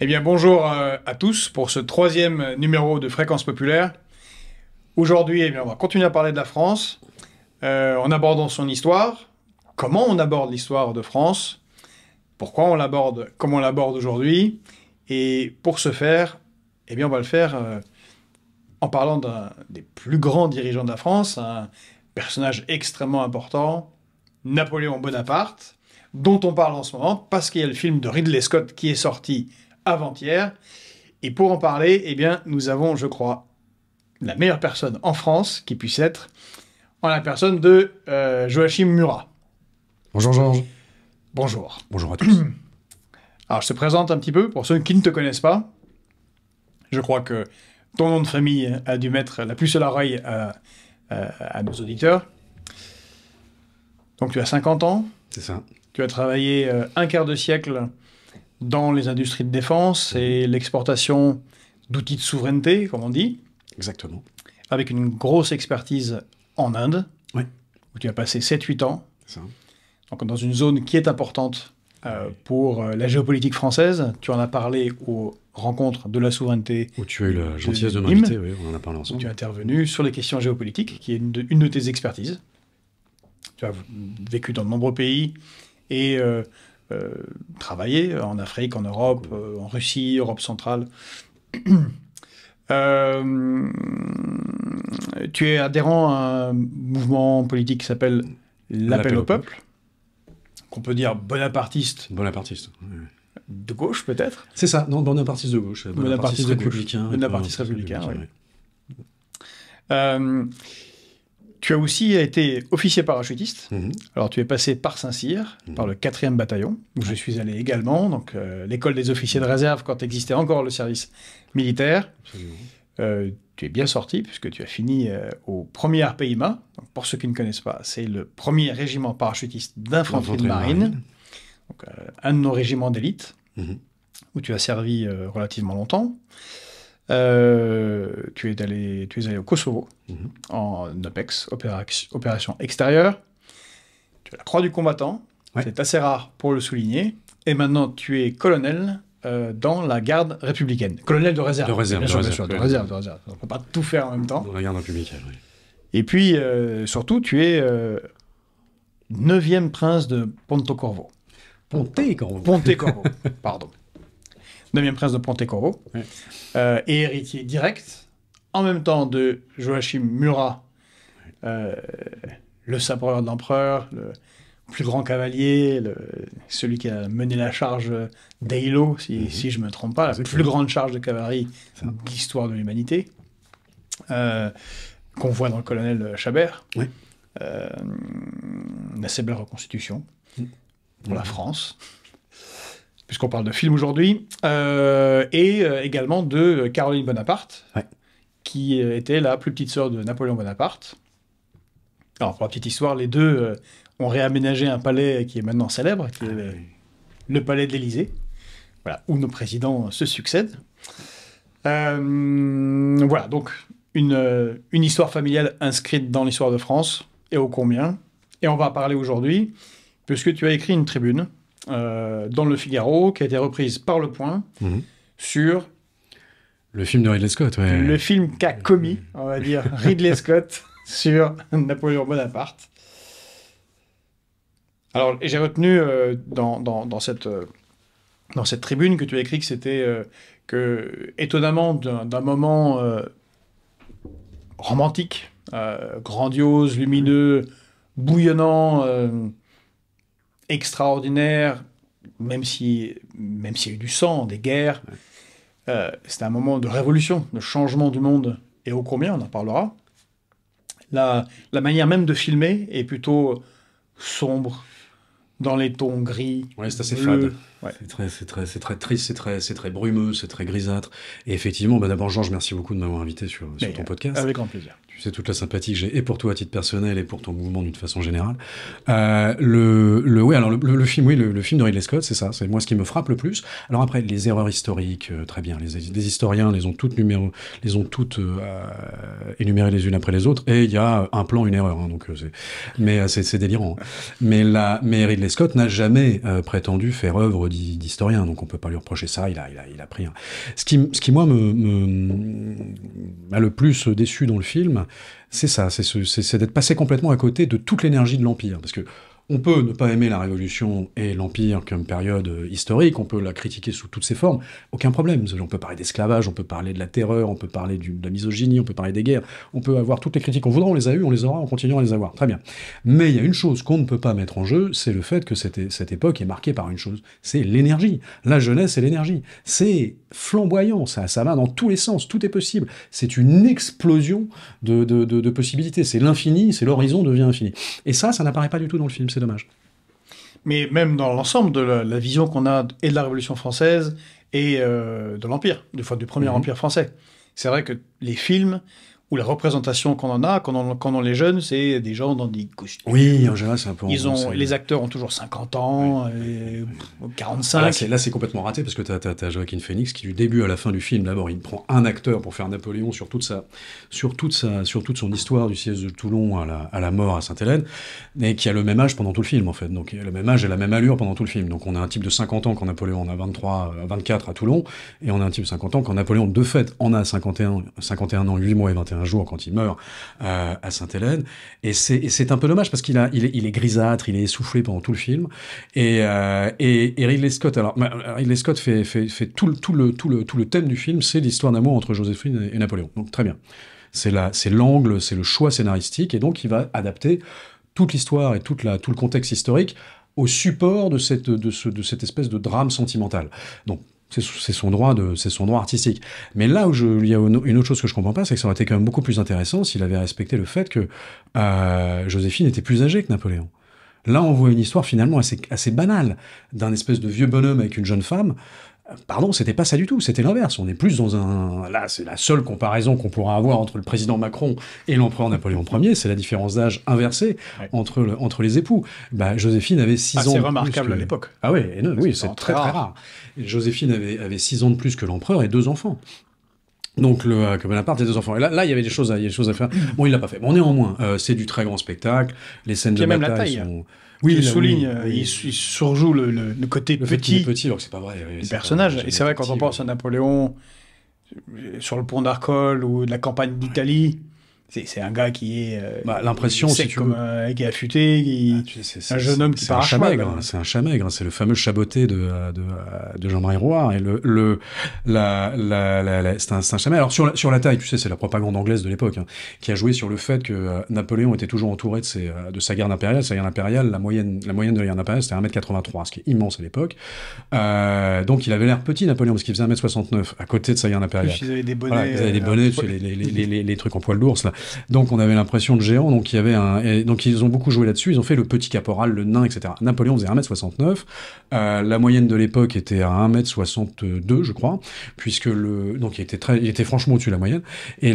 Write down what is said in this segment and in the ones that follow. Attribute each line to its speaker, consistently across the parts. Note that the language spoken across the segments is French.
Speaker 1: Eh bien, bonjour euh, à tous pour ce troisième numéro de Fréquence Populaire. Aujourd'hui, eh on va continuer à parler de la France euh, en abordant son histoire, comment on aborde l'histoire de France, pourquoi on l'aborde, comment on l'aborde aujourd'hui. Et pour ce faire, eh bien, on va le faire euh, en parlant d'un des plus grands dirigeants de la France, un personnage extrêmement important, Napoléon Bonaparte, dont on parle en ce moment parce qu'il y a le film de Ridley Scott qui est sorti avant-hier. Et pour en parler, eh bien, nous avons, je crois, la meilleure personne en France qui puisse être, en la personne de euh, Joachim Murat. Bonjour Georges. Bonjour. Bonjour à tous. Alors, je te présente un petit peu pour ceux qui ne te connaissent pas. Je crois que ton nom de famille a dû mettre la puce à l'oreille à, à nos auditeurs. Donc, tu as 50 ans. C'est ça. Tu as travaillé euh, un quart de siècle dans les industries de défense et mhm. l'exportation d'outils de souveraineté, comme on dit. Exactement. Avec une grosse expertise en Inde, oui. où tu as passé 7-8 ans. Ça. Donc dans une zone qui est importante euh, pour euh, la géopolitique française. Tu en as parlé aux rencontres de la souveraineté. Où tu as eu la gentillesse de, de m'inviter, oui, on en a parlé ensemble. Tu as intervenu sur les questions géopolitiques, qui est une de, tes expertises. Tu as vécu dans de nombreux pays et euh, euh, travailler en Afrique, en Europe, euh, en Russie, Europe centrale. Euh, tu es adhérent à un mouvement politique qui s'appelle l'appel au peuple, qu'on peut dire bonapartiste. Bonapartiste. De gauche peut-être C'est
Speaker 2: ça, non, bonapartiste de gauche. Bonapartiste, républicain. Bonapartiste
Speaker 1: républicain, tu as aussi été officier parachutiste. Mhm. Alors, tu es passé par Saint-Cyr, mhm. par le 4e bataillon, où je suis allé également. Donc, euh, l'école des officiers de réserve, quand existait encore le service militaire. Euh, tu es bien sorti, puisque tu as fini euh, au 1er RPIMA. pour ceux qui ne connaissent pas, c'est le premier régiment parachutiste d'infanterie de marine. Donc, un de nos régiments d'élite, mhm. où tu as servi relativement longtemps. Euh, tu, es allé, tu es allé au Kosovo, mhm. en OPEX, opération extérieure. Tu as la croix du combattant. C'est assez rare pour le souligner. Et maintenant, tu es colonel euh, dans la garde républicaine. Colonel de réserve. De réserve, de, réserve, de, réserve On ne peut pas tout faire en même temps. la garde républicaine, Et puis, euh, surtout, tu es 9e prince de Corvo. Ponte Corvo, pardon. deuxième prince de Pontecorvo, euh, et héritier direct, en même temps de Joachim Murat, euh, le sabreur l'empereur, le plus grand cavalier, le, celui qui a mené la charge d'Eilo, mhm. si, je ne me trompe pas, la plus grande charge de cavalerie de l'histoire de l'humanité, euh, qu'on voit dans le colonel Chabert. la Euh, une assez reconstitution pour la mhm. France puisqu'on parle de film aujourd'hui, euh, et euh, également de euh, Caroline Bonaparte, qui était la plus petite sœur de Napoléon Bonaparte. Alors, pour la petite histoire, les deux ont réaménagé un palais qui est maintenant célèbre, qui est ah le, palais de l'Élysée, voilà, où nos présidents se succèdent. voilà, donc une, une histoire familiale inscrite dans l'histoire de France, et au combien. Et on va en parler aujourd'hui, puisque tu as écrit une tribune euh, dans Le Figaro, qui a été reprise par Le Point, mhm. sur...
Speaker 2: Le film de Ridley Scott, Le
Speaker 1: film qu'a commis, on va dire, Ridley Scott sur Napoléon Bonaparte. Alors, j'ai retenu euh, dans, cette, euh, dans cette tribune que tu as écrit que c'était que, étonnamment, d'un moment romantique, grandiose, lumineux, bouillonnant, extraordinaire, même si même s'il y a eu du sang, des guerres. Euh, c'est un moment de révolution, de changement du monde, et au combien, on en parlera. La, la manière même de filmer est plutôt sombre, dans les tons gris. Oui, c'est assez fade.
Speaker 2: C'est très, triste, c'est très, brumeux, c'est très grisâtre. Et effectivement, d'abord, Georges, merci beaucoup de m'avoir invité sur, ton podcast. Avec grand plaisir c'est toute la sympathie que j'ai et pour toi à titre personnel et pour ton mouvement d'une façon générale. Euh, le, le, oui, alors le, le, film, oui, le, film de Ridley Scott, c'est ça, c'est moi ce qui me frappe le plus. Alors après, les erreurs historiques, euh, très bien, les, les, historiens les ont toutes, numéro, les ont toutes euh, énumérées les unes après les autres, et il y a un plan, une erreur, hein, donc mais c'est délirant. Hein. Mais, la, mais Ridley Scott n'a jamais prétendu faire œuvre d'historien, donc on peut pas lui reprocher ça, il a, il a, il a pris. Ce, qui, ce qui, moi, me, m'a le plus déçu dans le film, c'est ça, c'est d'être passé complètement à côté de toute l'énergie de l'Empire. Parce que on peut ne pas aimer la Révolution et l'Empire comme période euh, historique, on peut la critiquer sous toutes ses formes, aucun problème. On peut parler d'esclavage, on peut parler de la terreur, on peut parler de la misogynie, on peut parler des guerres, on peut avoir toutes les critiques qu'on voudra, on les a eues, on les aura, on continuera à les avoir. Très bien. Mais il y a une chose qu'on ne peut pas mettre en jeu, c'est le fait que cette, cette époque est marquée par une chose, c'est l'énergie. La jeunesse et l'énergie. C'est flamboyant, ça, ça va dans tous les sens, tout est possible. C'est une explosion de, possibilités, c'est l'infini, c'est l'horizon devient infini. Et ça, ça n'apparaît pas du tout dans le film, c'est dommage.
Speaker 1: Mais même dans l'ensemble de la, vision qu'on a et de la Révolution française et euh, de l'Empire, du, fois du premier mhm. Empire français. C'est vrai que les films, ou la représentation qu'on en a, quand on, quand on les jeunes, c'est des gens dans des
Speaker 2: costumes. Oui, en général, c'est un peu. Ils ont, les
Speaker 1: acteurs ont toujours 50 ans, oui, et 45.
Speaker 2: Là, c'est complètement raté parce que tu as, as, Joaquin Phoenix qui, du début à la fin du film, d'abord, il prend un acteur pour faire Napoléon sur toute, sa, sur toute, sa, sur toute son histoire du siège de Toulon à la, à la mort à Sainte-Hélène, et qui a le même âge pendant tout le film, en fait. Donc, il a le même âge et la même allure pendant tout le film. Donc, on a un type de 50 ans quand Napoléon en a 23, 24 euh, à Toulon, et on a un type de 50 ans quand Napoléon, de fait, en a 51, 51 ans, 8 mois et 21 un jour quand il meurt euh, à Sainte-Hélène. Et c'est un peu dommage parce qu'il il est, il est, grisâtre, il est essoufflé pendant tout le film. Et, euh, et, Ridley Scott, alors Ridley Scott fait, fait, fait tout, le, tout, le, tout, le, tout le thème du film, c'est l'histoire d'amour entre Joséphine et Napoléon. Donc très bien. C'est l'angle, c'est le choix scénaristique, et donc il va adapter toute l'histoire et toute la, tout le contexte historique au support de cette, de, ce, de cette espèce de drame sentimental. Donc c'est son droit de, c'est son droit artistique. Mais là où je, il y a une autre chose que je comprends pas, c'est que ça aurait été quand même beaucoup plus intéressant s'il avait respecté le fait que euh, Joséphine était plus âgée que Napoléon. Là, on voit une histoire finalement assez, assez banale d'un espèce de vieux bonhomme avec une jeune femme. Pardon, c'était pas ça du tout, c'était l'inverse. On est plus dans un. Là, c'est la seule comparaison qu'on pourra avoir entre le président Macron et l'empereur Napoléon Ier, c'est la différence d'âge inversée entre, entre les époux. Bah, Joséphine avait 6 ah, ans. C'est remarquable à l'époque. Ah oui, non, oui, c'est très, très rare. Joséphine avait, avait 6 ans de plus que l'empereur et deux enfants. Donc, le, que Bonaparte et deux enfants. Et là, là, il y avait des choses à, faire. Bon, il l'a pas fait. Bon, néanmoins, euh, c'est du très grand spectacle. Les scènes de bataille même la taille. sont. Euh, oui, il souligne, Il,
Speaker 1: surjoue le, côté petit, petit, c'est du personnage. et c'est vrai quand on pense à Napoléon euh, sur le pont d'Arcole ou de la campagne d'Italie, c'est un gars qui est. Euh, bah, l'impression, c'est comme qui affûté, un jeune homme qui C'est un chat hein. c'est
Speaker 2: un c'est le fameux chaboté de, de, de Jean-Marie Roy. Et le, la, la, c'est un, un Alors sur la, sur la taille, tu sais, c'est la propagande anglaise de l'époque hein, qui a joué sur le fait que euh, Napoléon était toujours entouré de, ses, euh, de sa garde impériale. Sa garde impériale, la moyenne, la moyenne de la garde impériale, c'était 1m83, ce qui est immense à l'époque. donc il avait l'air petit Napoléon parce qu'il faisait 1m69 à côté de sa garde impériale. Ils avaient des bonnets, des bonnets, les, trucs en poil d'ours là. Donc on avait l'impression de géant. Donc donc ils ont beaucoup joué là-dessus. Ils ont fait le petit caporal, le nain, etc. Napoléon faisait 1m69. Euh, la moyenne de l'époque était à 1m62, je crois, puisque le donc il était franchement au-dessus de la moyenne. Et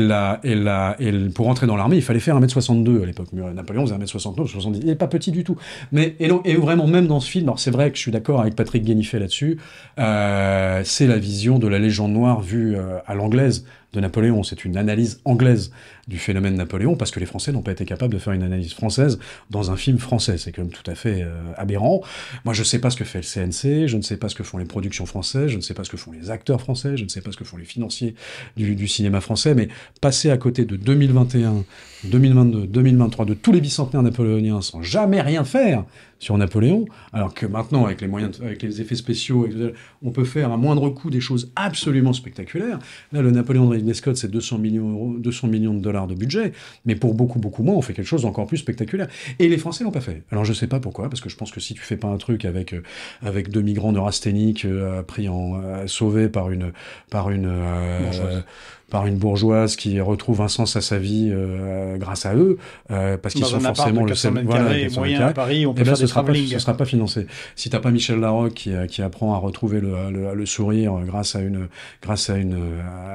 Speaker 2: pour entrer dans l'armée, il fallait faire 1m62 à l'époque. Euh, Napoléon faisait 1m69, 70. Il n'est pas petit du tout. Mais et, vraiment même dans ce film, alors c'est vrai que je suis d'accord avec Patrick Guénifet là-dessus. Euh, c'est la vision de la légende noire vue à l'anglaise de Napoléon. C'est une analyse anglaise du phénomène Napoléon, parce que les Français n'ont pas été capables de faire une analyse française dans un film français. C'est quand même tout à fait euh, aberrant. Moi, je ne sais pas ce que fait le CNC, je ne sais pas ce que font les productions françaises, je ne sais pas ce que font les acteurs français, je ne sais pas ce que font les financiers du, du cinéma français, mais passer à côté de 2021, 2022, 2023, de tous les bicentenaires napoléoniens sans jamais rien faire, sur Napoléon, alors que maintenant, avec les moyens, avec les effets spéciaux, on peut faire à moindre coût des choses absolument spectaculaires. Là, le Napoléon de Ridley Scott, c'est 200 millions, 200 millions de dollars de budget, mais pour beaucoup, beaucoup moins, on fait quelque chose d'encore plus spectaculaire. Et les Français l'ont pas fait. Alors je sais pas pourquoi, parce que je pense que si tu fais pas un truc avec, euh, avec deux migrants neurasthéniques euh, pris en, euh, sauvé par une, par une, par une bourgeoise qui retrouve un sens à sa vie euh, grâce à eux, euh, parce qu'ils sont forcément le seul. Voilà, moyen à Paris, on peut eh ben, faire ce, sera pas, sera pas financé. Si t'as pas Michel Larocque qui, euh, apprend à retrouver le, sourire grâce à une grâce à une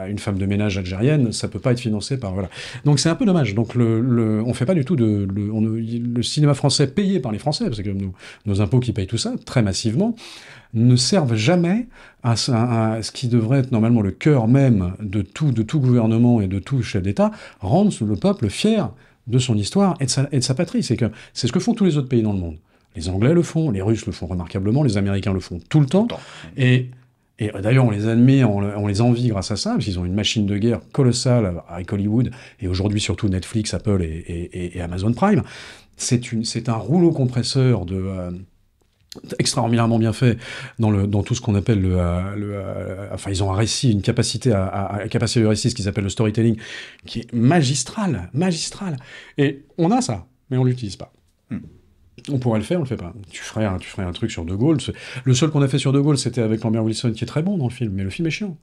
Speaker 2: une femme de ménage algérienne, ça peut pas être financé par voilà. Donc c'est un peu dommage. Donc le, on fait pas du tout de le, cinéma français payé par les Français, parce que nous nos impôts qui payent tout ça très massivement ne servent jamais à, ce qui devrait être normalement le cœur même de tout, gouvernement et de tout chef d'État, rendre le peuple fier de son histoire et de sa, patrie. C'est ce que font tous les autres pays dans le monde. Les Anglais le font, les Russes le font remarquablement, les Américains le font tout le temps. Et, et d'ailleurs, on les admire, on, les envie grâce à ça, parce qu'ils ont une machine de guerre colossale avec Hollywood, et aujourd'hui surtout Netflix, Apple et, Amazon Prime. C'est un rouleau compresseur de... Euh, extraordinairement bien fait dans le dans tout ce qu'on appelle le, euh, euh, enfin ils ont un récit une capacité à, capacité de récit ce qu'ils appellent le storytelling qui est magistral magistral et on a ça mais on l'utilise pas hmm. On pourrait le faire, on le fait pas. Tu ferais tu ferais un truc sur De Gaulle. Le seul qu'on a fait sur De Gaulle, c'était avec Lambert Wilson, qui est très bon dans le film, mais le film est chiant.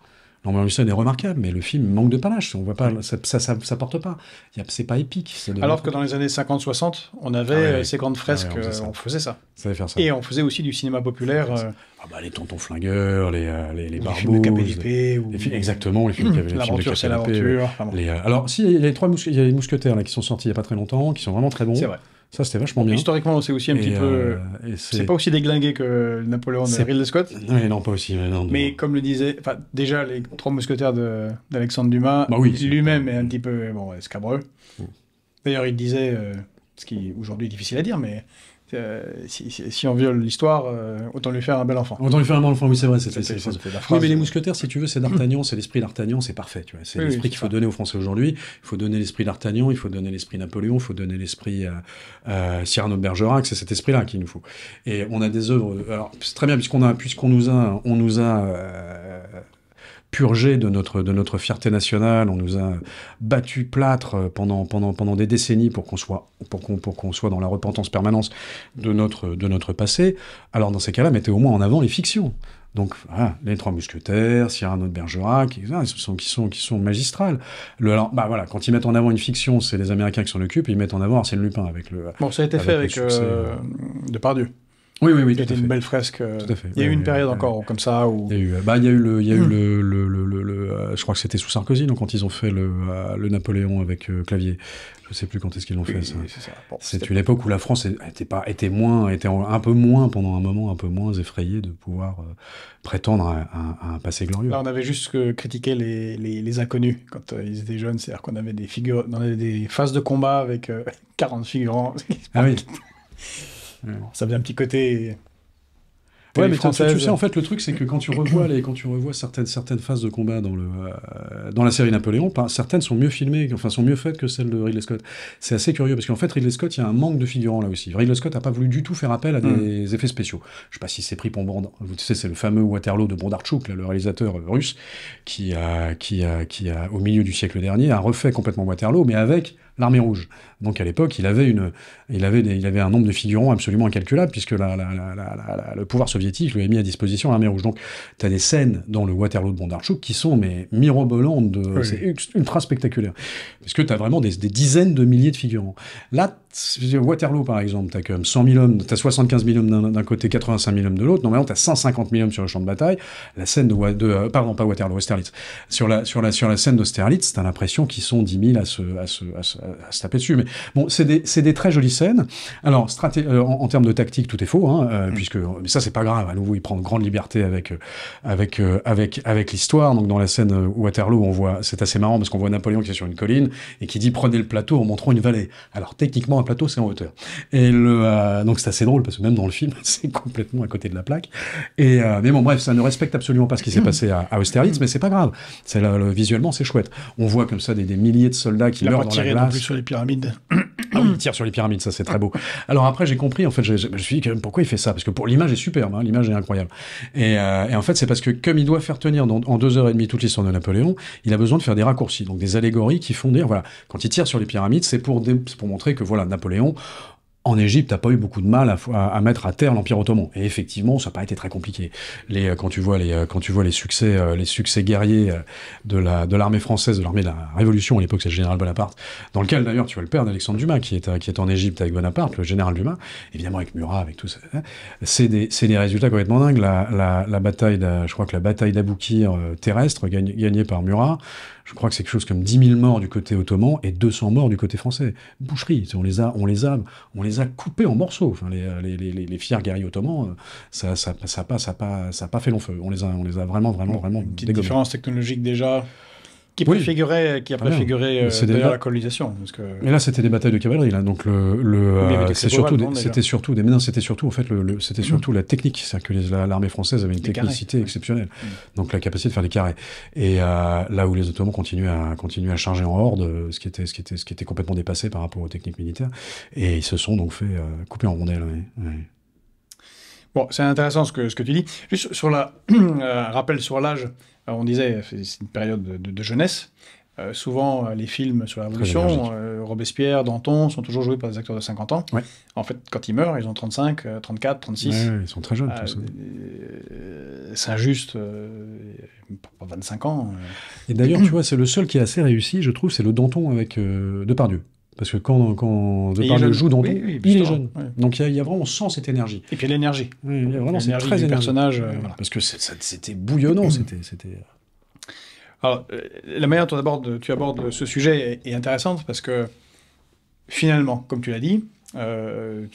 Speaker 2: Norman Wilson est remarquable, mais le film manque de panache. On voit pas, ça, ça, ça, porte pas. C'est pas épique. Alors
Speaker 1: que dans les années 50-60, on avait ah euh, ces grandes fresques, ah on, faisait euh, ça. Et on faisait aussi du cinéma populaire. Euh, ah
Speaker 2: bah, les tontons flingueurs, les, les, les, les films de Ou... exactement, les films, L'aventure, c'est l'aventure. alors, si, il y a les trois mousquetaires, les mousquetaires là, qui sont sortis il n'y a pas très longtemps, qui sont vraiment très bons. C'est vrai. Ça, c'était vachement bien. Historiquement, c'est aussi un petit peu.
Speaker 1: Euh, c'est pas aussi déglingué que Napoléon de Ridley Scott. Non, non, pas aussi. Mais, non, mais comme le disait, Enfin, déjà les trois mousquetaires d'Alexandre Dumas, bah lui-même est un petit peu bon, escabreux. Mm. D'ailleurs, il disait, euh, ce qui aujourd'hui est difficile à dire, mais euh, si, on viole l'histoire, euh, autant lui faire un bel enfant. Autant lui
Speaker 2: faire un bel enfant, oui, c'est vrai. mais les mousquetaires, si tu veux, c'est d'Artagnan, mm. c'est l'esprit d'Artagnan, c'est parfait. C'est l'esprit qu'il faut donner aux Français aujourd'hui. Il faut donner l'esprit d'Artagnan, il faut donner l'esprit Napoléon, il faut donner l'esprit euh, euh, Cyrano de Bergerac, c'est cet esprit-là qu'il nous faut. Et on a des œuvres. Alors, c'est très bien, puisqu'on, a, puisqu'on nous a, on nous a purgé de notre, de notre fierté nationale. On nous a battu plâtre euh, pendant, pendant, pendant des décennies pour qu'on soit, pour qu'on, pour qu'on soit dans la repentance permanente de notre, de notre passé. Alors dans ces cas-là, mettez au moins en avant les fictions. Donc, voilà, les trois mousquetaires, Cyrano de Bergerac, etc., qui sont, qui sont, qui sont magistrales. Le, bah voilà, quand ils mettent en avant une fiction, c'est les Américains qui s'en occupent, ils mettent en avant Arsène Lupin avec le. Bon, ça a été fait avec, de euh,
Speaker 1: Depardieu. Oui, oui, oui. C'était une belle fresque. Euh, il y a eu une période encore comme ça où. Il y a eu, bah,
Speaker 2: il y a eu le, il y a eu hmm. le, le, le, euh, je crois que c'était sous Sarkozy, donc quand ils ont fait le, euh, le Napoléon avec Clavier. Je sais plus quand est-ce qu'ils l'ont fait ça. C'est une époque où la France était pas, était moins, était un peu moins pendant un moment, un peu moins effrayée de pouvoir prétendre à, un passé glorieux.
Speaker 1: Là, on avait juste critiqué les, les, inconnus quand ils étaient jeunes, c'est-à-dire qu'on avait des figures, dans avait des phases de combat avec 40 figurants. ah oui. Ça faisait un petit côté.
Speaker 2: Ouais, mais tu sais, en
Speaker 1: fait, le truc, c'est que quand tu revois quand tu revois certaines,
Speaker 2: phases de combat dans euh, la série Napoléon, ben, certaines sont mieux filmées, enfin, sont mieux faites que celles de Ridley Scott. C'est assez curieux, parce qu'en fait, Ridley Scott, il y a un manque de figurants là aussi. Ridley Scott n'a pas voulu du tout faire appel à des mm. effets spéciaux. Je sais pas si c'est pris pour Bond, vous savez, c'est le fameux Waterloo de Bondarchuk, le réalisateur euh, russe, qui a, qui qui au milieu du siècle dernier, a refait complètement Waterloo, mais avec l'armée rouge, donc à l'époque, il avait, une, il, avait il avait un nombre de figurants absolument incalculable, puisque le pouvoir soviétique lui avait mis à disposition l'armée rouge. Donc tu as des scènes dans le Waterloo de Bondarchuk qui sont mais mirobolantes, de, c'est ultra spectaculaire. Parce que tu as vraiment des, dizaines de milliers de figurants. Là, Waterloo par exemple, tu as comme 100 hommes, tu 75 000 hommes d'un côté, 85 000 hommes de l'autre, normalement tu as 150 000 hommes sur le champ de bataille. La scène de, euh, pardon, pas Waterloo, Austerlitz. Sur la, sur la, sur la scène d'Austerlitz, tu as l'impression qu'ils sont 10 000 à se, à se, à taper dessus. Mais Bon, c'est des, très jolies scènes. Alors, euh, en, termes de tactique, tout est faux, hein, euh, mm. puisque mais ça c'est pas grave. À nouveau, il prend grande liberté avec euh, avec avec avec l'histoire. Donc dans la scène Waterloo, on voit, c'est assez marrant parce qu'on voit Napoléon qui est sur une colline et qui dit prenez le plateau en montrant une vallée. Alors techniquement, un plateau c'est en hauteur. Et le donc c'est assez drôle parce que même dans le film, c'est complètement à côté de la plaque. Et mais bon, bref, ça ne respecte absolument pas ce qui s'est mm. passé à, Austerlitz, mais c'est pas grave. visuellement c'est chouette. On voit comme ça des, milliers de soldats qui leur dans la glace. sur
Speaker 1: les pyramides
Speaker 2: ah oui, il tire sur les pyramides, ça c'est très beau. Alors après, j'ai compris, en fait, je, me suis dit, pourquoi il fait ça Parce que pour l'image est superbe, hein, l'image est incroyable. Euh, et, en fait, c'est parce que comme il doit faire tenir en deux heures et demie toute l'histoire de Napoléon, il a besoin de faire des raccourcis, donc des allégories qui font dire, voilà, quand il tire sur les pyramides, c'est pour montrer que, voilà, Napoléon, en Égypte t'as pas eu beaucoup de mal à, mettre à terre l'Empire ottoman. Et effectivement, ça n'a pas été très compliqué. Les, euh, quand, tu vois les, euh, quand tu vois les succès, euh, les succès guerriers de l'armée la, de française, de l'armée de la Révolution, à l'époque c'est le général Bonaparte, dans lequel d'ailleurs tu vois le père d'Alexandre Dumas qui est, en Égypte avec Bonaparte, le général Dumas, évidemment avec Murat, avec tout ça. Hein, c'est des, des, résultats complètement dingues. La, bataille, je crois que la bataille d'Aboukir terrestre gagnée par Murat, je crois que c'est quelque chose comme 10 000 morts du côté ottoman et 200 morts du côté français. Boucherie, on les a, on les a, on les a coupés en morceaux. Enfin, les, euh, fiers guerriers ottomans, ça euh, n'a ça, ça, pas, ça, pas fait long feu. On les a, on les a vraiment, vraiment, vraiment. Une petite différence
Speaker 1: technologique déjà qui préfigurait, qui a ah, préfiguré euh, la colonisation.
Speaker 2: Mais là, c'était des batailles de cavalerie. Là, donc le, euh, c'est surtout, c'était surtout des, c'était surtout en fait, le, c'était mm. surtout la technique, c'est-à-dire que l'armée française avait une technicité exceptionnelle, mm. donc la capacité de faire des carrés. Et euh, là où les Ottomans continuaient à continuer à charger en horde, euh, ce qui était, ce qui était, ce qui était complètement dépassé par rapport aux techniques militaires, et ils se sont donc fait couper en rondelles.
Speaker 1: Bon, c'est intéressant ce que, tu dis. Juste sur la euh, rappel sur l'âge, euh, on disait c'est une période de, jeunesse. Euh, souvent, les films sur la Révolution, Robespierre, Danton, sont toujours joués par des acteurs de 50 ans. En fait, quand ils meurent, ils ont 35, 34, 36. Ouais, ils sont très jeunes, tous. c'est injuste, 25 ans.
Speaker 2: Et d'ailleurs, tu vois, c'est le seul qui est assez réussi, je trouve, c'est le Danton avec Depardieu. Parce que quand, quand joue dans oui, il est jeune. Donc il y, a vraiment, on sent cette énergie.
Speaker 1: Et puis l'énergie. il vraiment cette très du personnage. Euh, parce que c'était bouillonnant, c'était... Euh. Alors, euh, la manière dont tu abordes ce sujet est, intéressante parce que finalement, comme tu l'as dit, tu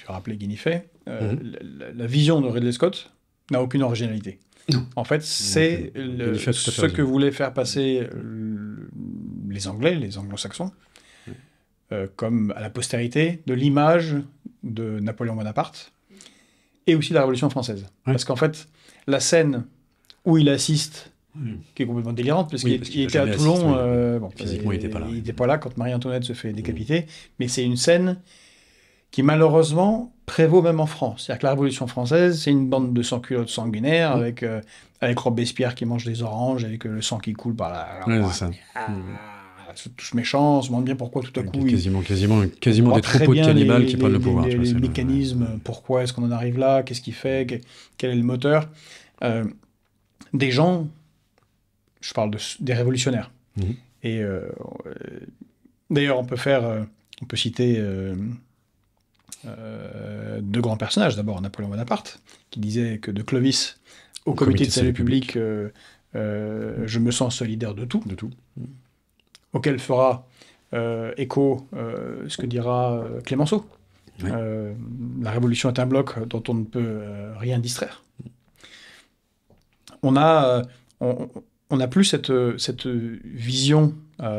Speaker 1: as rappelé Guinifet, mhm. la, la, vision de Ridley Scott n'a aucune originalité. Non. En fait, c'est ce que voulaient faire passer les Anglais, les Anglo-Saxons, euh, comme à la postérité de l'image de Napoléon Bonaparte et aussi de la Révolution française. Parce qu'en fait, la scène où il assiste, hmm. qui est complètement délirante, parce qu'il était à Toulon, euh, physiquement il n'était pas là. Il pas là quand Marie-Antoinette se fait décapiter, hmm. mais c'est une scène qui malheureusement prévaut même en France. C'est-à-dire que la Révolution française, c'est une bande de sans-culottes sanguinaires hmm. euh, avec, Robespierre qui mange des oranges, avec le sang qui coule par la se touche méchant, se demande bien pourquoi tout à coup. quasiment, quasiment, quasiment des troupeaux de cannibales qui prennent le pouvoir. Les, mécanismes, pourquoi est-ce qu'on en arrive là, qu'est-ce qui fait, quel est le moteur. Euh, des gens, je parle de, des révolutionnaires. Mmh. Et euh, d'ailleurs, on peut faire, euh, on peut citer deux grands personnages. D'abord, Napoléon Bonaparte, qui disait que de Clovis au, comité, de salut public, je me sens solidaire de tout. De tout. Mmh auquel fera euh, écho euh, ce que dira euh, Clémenceau. la révolution est un bloc dont on ne peut rien distraire. On a, on, on n'a plus cette, cette vision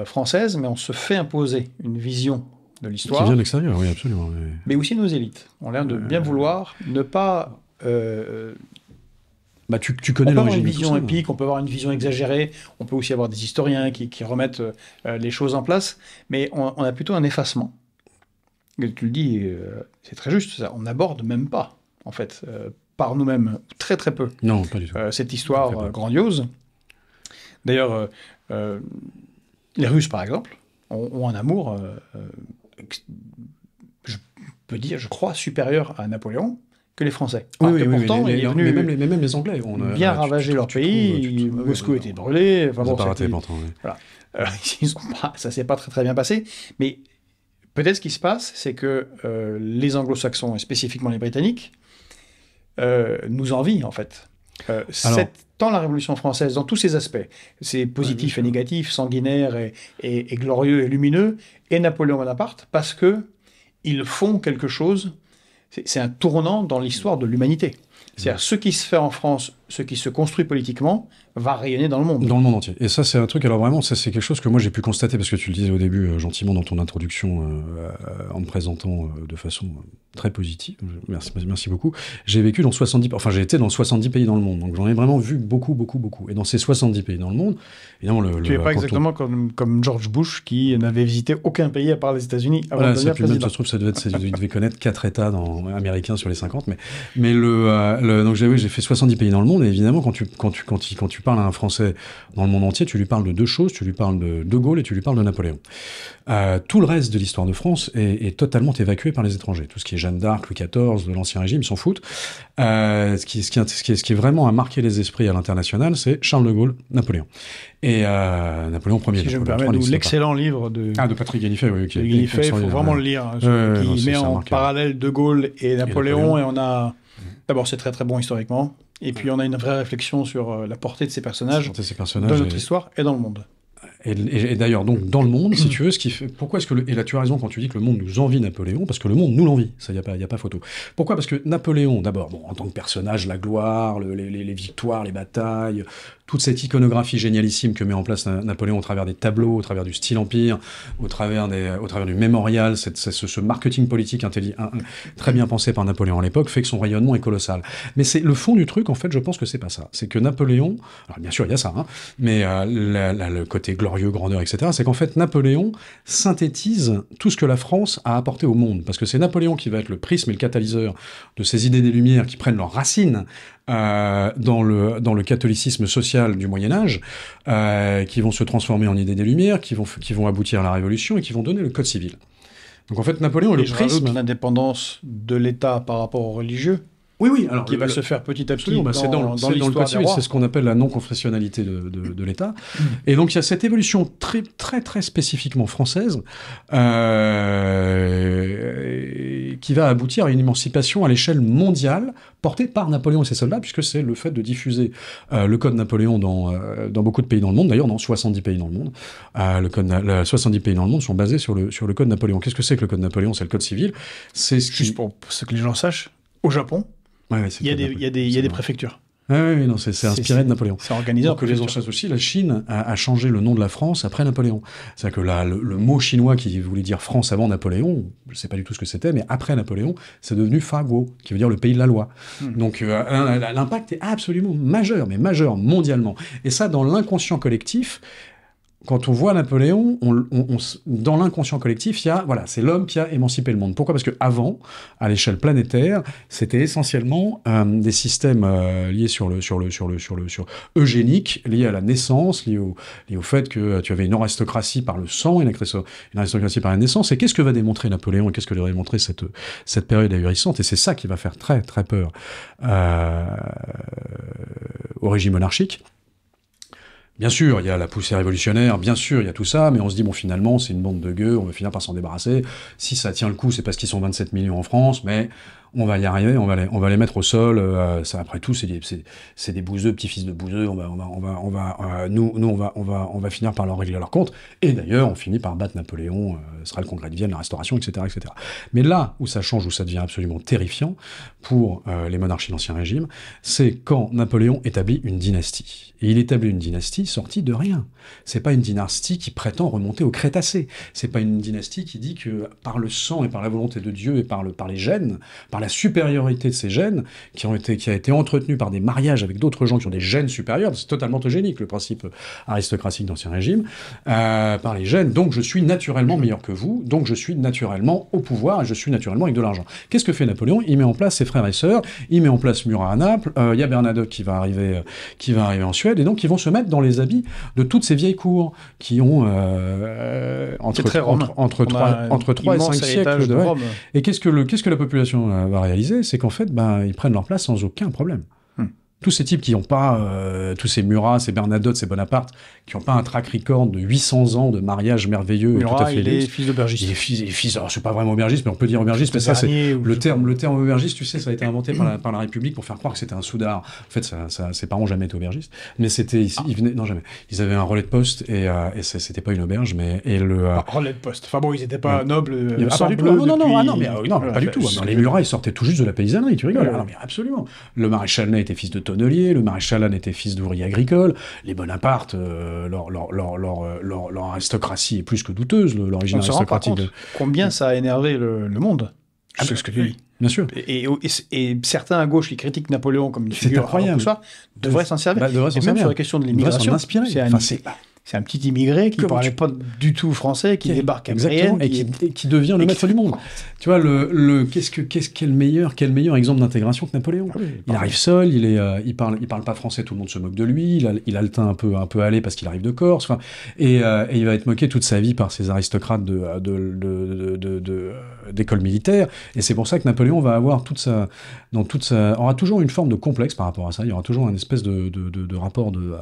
Speaker 1: française, mais on se fait imposer une vision de l'histoire. Qui vient de l'extérieur, oui, absolument. Mais... aussi nos élites ont l'air de bien vouloir ne pas bah, tu, connais On peut avoir une vision épique, on peut avoir une vision exagérée, on peut aussi avoir des historiens qui, remettent euh, les choses en place, mais on, a plutôt un effacement. tu le dis, euh, c'est très juste ça, on n'aborde même pas, en fait, euh, par nous-mêmes, très très peu. Non, cette histoire grandiose. D'ailleurs, les Russes, par exemple, ont un amour, je peux dire, je crois, supérieur à Napoléon, que les Français. Oui, oui, oui, mais, il même les, mais, même les, Anglais ont bien ravagé leur pays. Moscou était brûlé. Enfin, bon, raté, euh, ils ça s'est pas très très bien passé. Mais peut-être ce qui se passe, c'est que euh, les Anglo-Saxons et spécifiquement les Britanniques euh, nous envient en fait. tant la Révolution française, dans tous ses aspects, c'est positif et négatif, sanguinaire et, glorieux et lumineux, et Napoléon Bonaparte, parce que ils font quelque chose c'est un tournant dans l'histoire de l'humanité. C'est-à-dire mm. ce qui se fait en France ce qui se construit politiquement va rayonner dans le monde. Dans le monde
Speaker 2: entier. Et ça, c'est un truc, alors vraiment, c'est quelque chose que moi j'ai pu constater, parce que tu le disais au début, euh, gentiment, dans ton introduction, euh, euh, en me présentant de façon très positive. Merci, merci beaucoup. J'ai vécu dans 70, enfin, j'ai été dans 70 pays dans le monde, donc j'en ai vraiment vu beaucoup, beaucoup, beaucoup. Et dans ces 70 pays dans le monde, évidemment, le. Tu n'es pas exactement
Speaker 1: comme, George Bush qui n'avait visité aucun pays à part les États-Unis avant de devenir président.
Speaker 2: Même, devait, connaître quatre États dans, américains sur les 50, mais, mais le, donc j'ai fait 70 pays dans le monde évidemment, quand tu, quand, tu, quand, tu, quand tu parles à un Français dans le monde entier, tu lui parles de deux choses. Tu lui parles de De Gaulle et tu lui parles de Napoléon. Euh, tout le reste de l'histoire de France est, totalement évacué par les étrangers. Tout ce qui est Jeanne d'Arc, Louis XIV, de l'Ancien Régime, ils s'en foutent. Euh, ce, qui, ce, qui, ce, qui, vraiment a marqué les esprits à l'international, c'est Charles de Gaulle, Napoléon. Et euh, Napoléon Ier. Si je me permets, l'excellent
Speaker 1: livre de, ah, de
Speaker 2: Patrick Ganifet, oui, il faut vraiment le lire. Hein, qui met en
Speaker 1: parallèle De Gaulle et Napoléon, et Napoléon, et on a. D'abord, c'est très très bon historiquement. Et puis on a une vraie réflexion sur euh, la portée de ces personnages, dans notre histoire et dans le monde. Et,
Speaker 2: d'ailleurs, donc dans le monde, si tu veux, ce qui fait, pourquoi est-ce que le, et là tu as raison quand tu dis que le monde nous envie Napoléon, parce que le monde nous l'envie, ça y a pas, y a pas photo. Pourquoi Parce que Napoléon, d'abord, bon, en tant que personnage, la gloire, les, victoires, les batailles, toute cette iconographie génialissime que met en place Napoléon au travers des tableaux, au travers du style empire, au travers, des, au travers du mémorial, ce, marketing politique très bien pensé par Napoléon à l'époque, fait que son rayonnement est colossal. Mais c'est le fond du truc, en fait, je pense que c'est pas ça. C'est que Napoléon, alors bien sûr, il y a ça, hein, mais euh, le côté glorieux, grandeur, etc., c'est qu'en fait, Napoléon synthétise tout ce que la France a apporté au monde. Parce que c'est Napoléon qui va être le prisme et le catalyseur de ces idées des Lumières qui prennent leurs racines euh, dans, le, dans le catholicisme social du Moyen Âge, euh, qui vont se transformer en idées des Lumières, qui vont, qui vont aboutir à la Révolution et qui vont donner le Code civil.
Speaker 1: Donc en fait, Napoléon, et le prisme... l'indépendance de l'État par rapport aux religieux oui, oui. Alors, qui va se faire petit à petit bah, c'est dans, le c'est ce
Speaker 2: qu'on appelle la non-confessionnalité de, l'État. Mm. Et donc il y a cette évolution très, très, très spécifiquement française euh, qui va aboutir à une émancipation à l'échelle mondiale portée par Napoléon et ses soldats, puisque c'est le fait de diffuser euh, le code Napoléon euh, dans, beaucoup de pays dans le monde, d'ailleurs dans 70 pays dans le monde. le 70 pays dans le monde sont basés sur le, code Napoléon. Qu'est-ce que c'est que le code Napoléon C'est le code civil. C'est ce pour, que les gens sachent, au Japon, il, y
Speaker 1: a des, préfectures.
Speaker 2: Oui, oui, non, c'est inspiré de Napoléon. C'est organisé. que les anciens aussi, la Chine a, changé le nom de la France après Napoléon. C'est-à-dire que là, le, mot chinois qui voulait dire France avant Napoléon, je ne sais pas du tout ce que c'était, mais après Napoléon, c'est devenu Faguo, qui veut dire le pays de la loi. Hmm. Donc euh, l'impact est absolument majeur, mais majeur mondialement. Et ça, dans l'inconscient collectif, quand on voit Napoléon, dans l'inconscient collectif, voilà, c'est l'homme qui a émancipé le monde. Pourquoi Parce que avant, à l'échelle planétaire, c'était essentiellement euh, des systèmes euh, liés sur le, sur le, sur le, sur le, sur eugénique, liés à la naissance, liés au, fait que euh, tu avais une aristocratie par le sang et une, aristocratie par la naissance. Et qu'est-ce que va démontrer Napoléon et qu'est-ce que va démontrer cette, cette période ahurissante Et c'est ça qui va faire très, très peur au régime monarchique. Bien sûr, il y a la poussée révolutionnaire, bien sûr, il y a tout ça, mais on se dit, bon, finalement, c'est une bande de gueux, on va finir par s'en débarrasser. Si ça tient le coup, c'est parce qu'ils sont 27 millions en France, mais on va y arriver, on va les, mettre au sol. Euh, ça, après tout, c'est des, bouseux, petits-fils de bouseux. On va, on va, on va, euh, nous, on va, on va, on va finir par leur régler leur compte. Et d'ailleurs, on finit par battre Napoléon. ce euh, sera le congrès de Vienne, la Restauration, etc., etc. Mais là où ça change, où ça devient absolument terrifiant pour les monarchies de l'ancien régime, c'est quand Napoléon établit une dynastie. Et il établit une dynastie sortie de rien. C'est pas une dynastie qui prétend remonter au Crétacé. C'est pas une dynastie qui dit que par le sang et par la volonté de Dieu et par par les gènes, par la supériorité de ces gènes qui, ont été, qui a été entretenue par des mariages avec d'autres gens qui ont des gènes supérieurs. C'est totalement eugénique, le principe aristocratique d'Ancien Régime, euh, par les gènes. Donc je suis naturellement meilleur que vous, donc je suis naturellement au pouvoir et je suis naturellement avec de l'argent. Qu'est-ce que fait Napoléon Il met en place ses frères et sœurs, il met en place Murat à Naples, euh, il y a Bernadotte qui va, arriver, euh, qui va arriver en Suède, et donc ils vont se mettre dans les habits de toutes ces vieilles cours qui ont entre, entre, entre, 3, et 5 siècles de, Et qu'est-ce que, le, qu'est-ce que la population va réaliser, c'est qu'en fait, ben, ils prennent leur place sans aucun problème tous ces types qui n'ont pas, euh, tous ces Murat, ces Bernadotte, ces Bonaparte, qui n'ont pas un track record de 800 ans de mariage merveilleux et tout à fait il est fils d'aubergiste. Il fils, il fils alors je pas vraiment aubergiste, mais on peut dire aubergiste, mais ça, c'est le terme, le terme aubergiste, tu sais, ça a été inventé par la, par la République pour faire croire que c'était un soudard. En fait, ça, ça, ses parents jamais été aubergistes, mais c'était, ils, venaient, non, jamais. Ils avaient un relais de poste et, euh, et c'était pas une auberge, mais, et le. Euh, ah,
Speaker 1: relais de poste. Enfin bon, ils n'étaient pas nobles. Ah, pas du Non, non, non, ah, mais, non, pas du tout. les
Speaker 2: Murat, ils sortaient tout juste de la paysannerie, tu rigoles. Ah, absolument. Le maréchal Ney était fils de le maréchal Anne était fils d'ouvriers agricole, les Bonaparte, euh, euh, leur, aristocratie est plus que douteuse, l'origine ah, aristocratique. De...
Speaker 1: Combien ça a énervé le, monde
Speaker 2: ah, C'est ce que tu dis. Bien sûr.
Speaker 1: Et, et, certains à gauche qui critiquent Napoléon comme une figure incroyable. ça, devraient s'en servir. Bah, devraient et même sur la question de l'immigration, c'est c'est un petit immigré qui ne parlait pas du tout français, qui, débarque à Paris et qui, devient
Speaker 2: le maître du monde. Tu vois, le, qu'est-ce que quel meilleur quel meilleur exemple d'intégration que Napoléon ah Il arrive seul, il est euh, il parle il parle pas français, tout le monde se moque de lui, il a, le teint un peu un peu allé parce qu'il arrive de Corse, euh, et, il va être moqué toute sa vie par ces aristocrates de euh, de, d'école militaire. Et c'est pour ça que Napoléon va avoir toute sa, dans toute aura toujours une forme de complexe par rapport à ça. Il y aura toujours un espèce de, de, rapport de,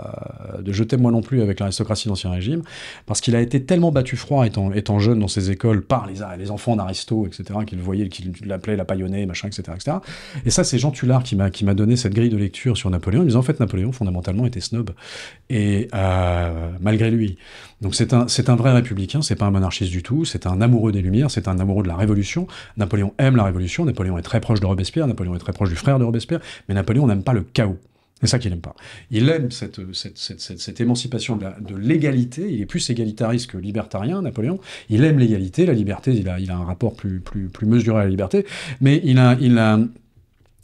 Speaker 2: de je moi non plus avec l'aristocratie d'Ancien Régime, parce qu'il a été tellement battu froid étant, étant jeune dans ses écoles par les, les enfants d'Aristo, etc., qu'il voyait, qu'il l'appelait la paillonnée, machin, etc., etc. Et ça, c'est Jean Tullard qui m'a, qui m'a donné cette grille de lecture sur Napoléon. Il en fait, Napoléon, fondamentalement, était snob. Et euh, malgré lui. Donc c'est un, c'est un vrai républicain, c'est pas un monarchiste du tout, c'est un amoureux des Lumières, c'est un amoureux de la Révolution. Napoléon aime la Révolution, Napoléon est très proche de Robespierre, Napoléon est très proche du frère de Robespierre, mais Napoléon n'aime pas le chaos. C'est ça qu'il n'aime pas. Il aime cette, cette, cette, cette émancipation de l'égalité. Il est plus égalitariste que libertarien, Napoléon. Il aime l'égalité, la liberté. Il a, il a un rapport plus, plus, plus mesuré à la liberté. Mais il a, il a,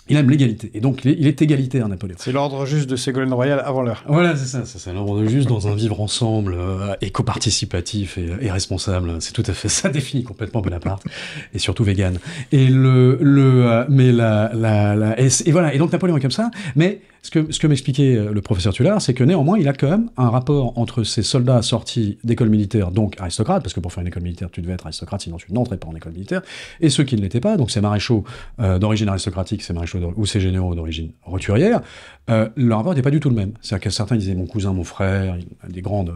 Speaker 2: il aime l'égalité. Et donc, il est, égalitaire, Napoléon.
Speaker 1: C'est l'ordre juste de Ségolène Royal avant l'heure.
Speaker 2: Voilà, c'est ça. C'est l'ordre juste dans un vivre ensemble, euh, éco-participatif et, responsable. C'est tout à fait ça définit complètement Bonaparte. et surtout vegan. Et le, le, euh, mais la, la, et, et, voilà. Et donc, Napoléon est comme ça. Mais ce que, m'expliquait euh, le professeur Tullard, c'est que néanmoins, il a quand même un rapport entre ces soldats sortis d'école militaire, donc aristocrates, parce que pour faire une école militaire, tu devais être aristocrate, sinon tu n'entrais pas en école militaire, et ceux qui ne l'étaient pas, donc ces maréchaux euh, d'origine aristocratique, ces maréchaux ou ces généraux d'origine roturière, euh, leur rapport n'était pas du tout le même. C'est-à-dire que certains disaient mon cousin, mon frère, des grandes,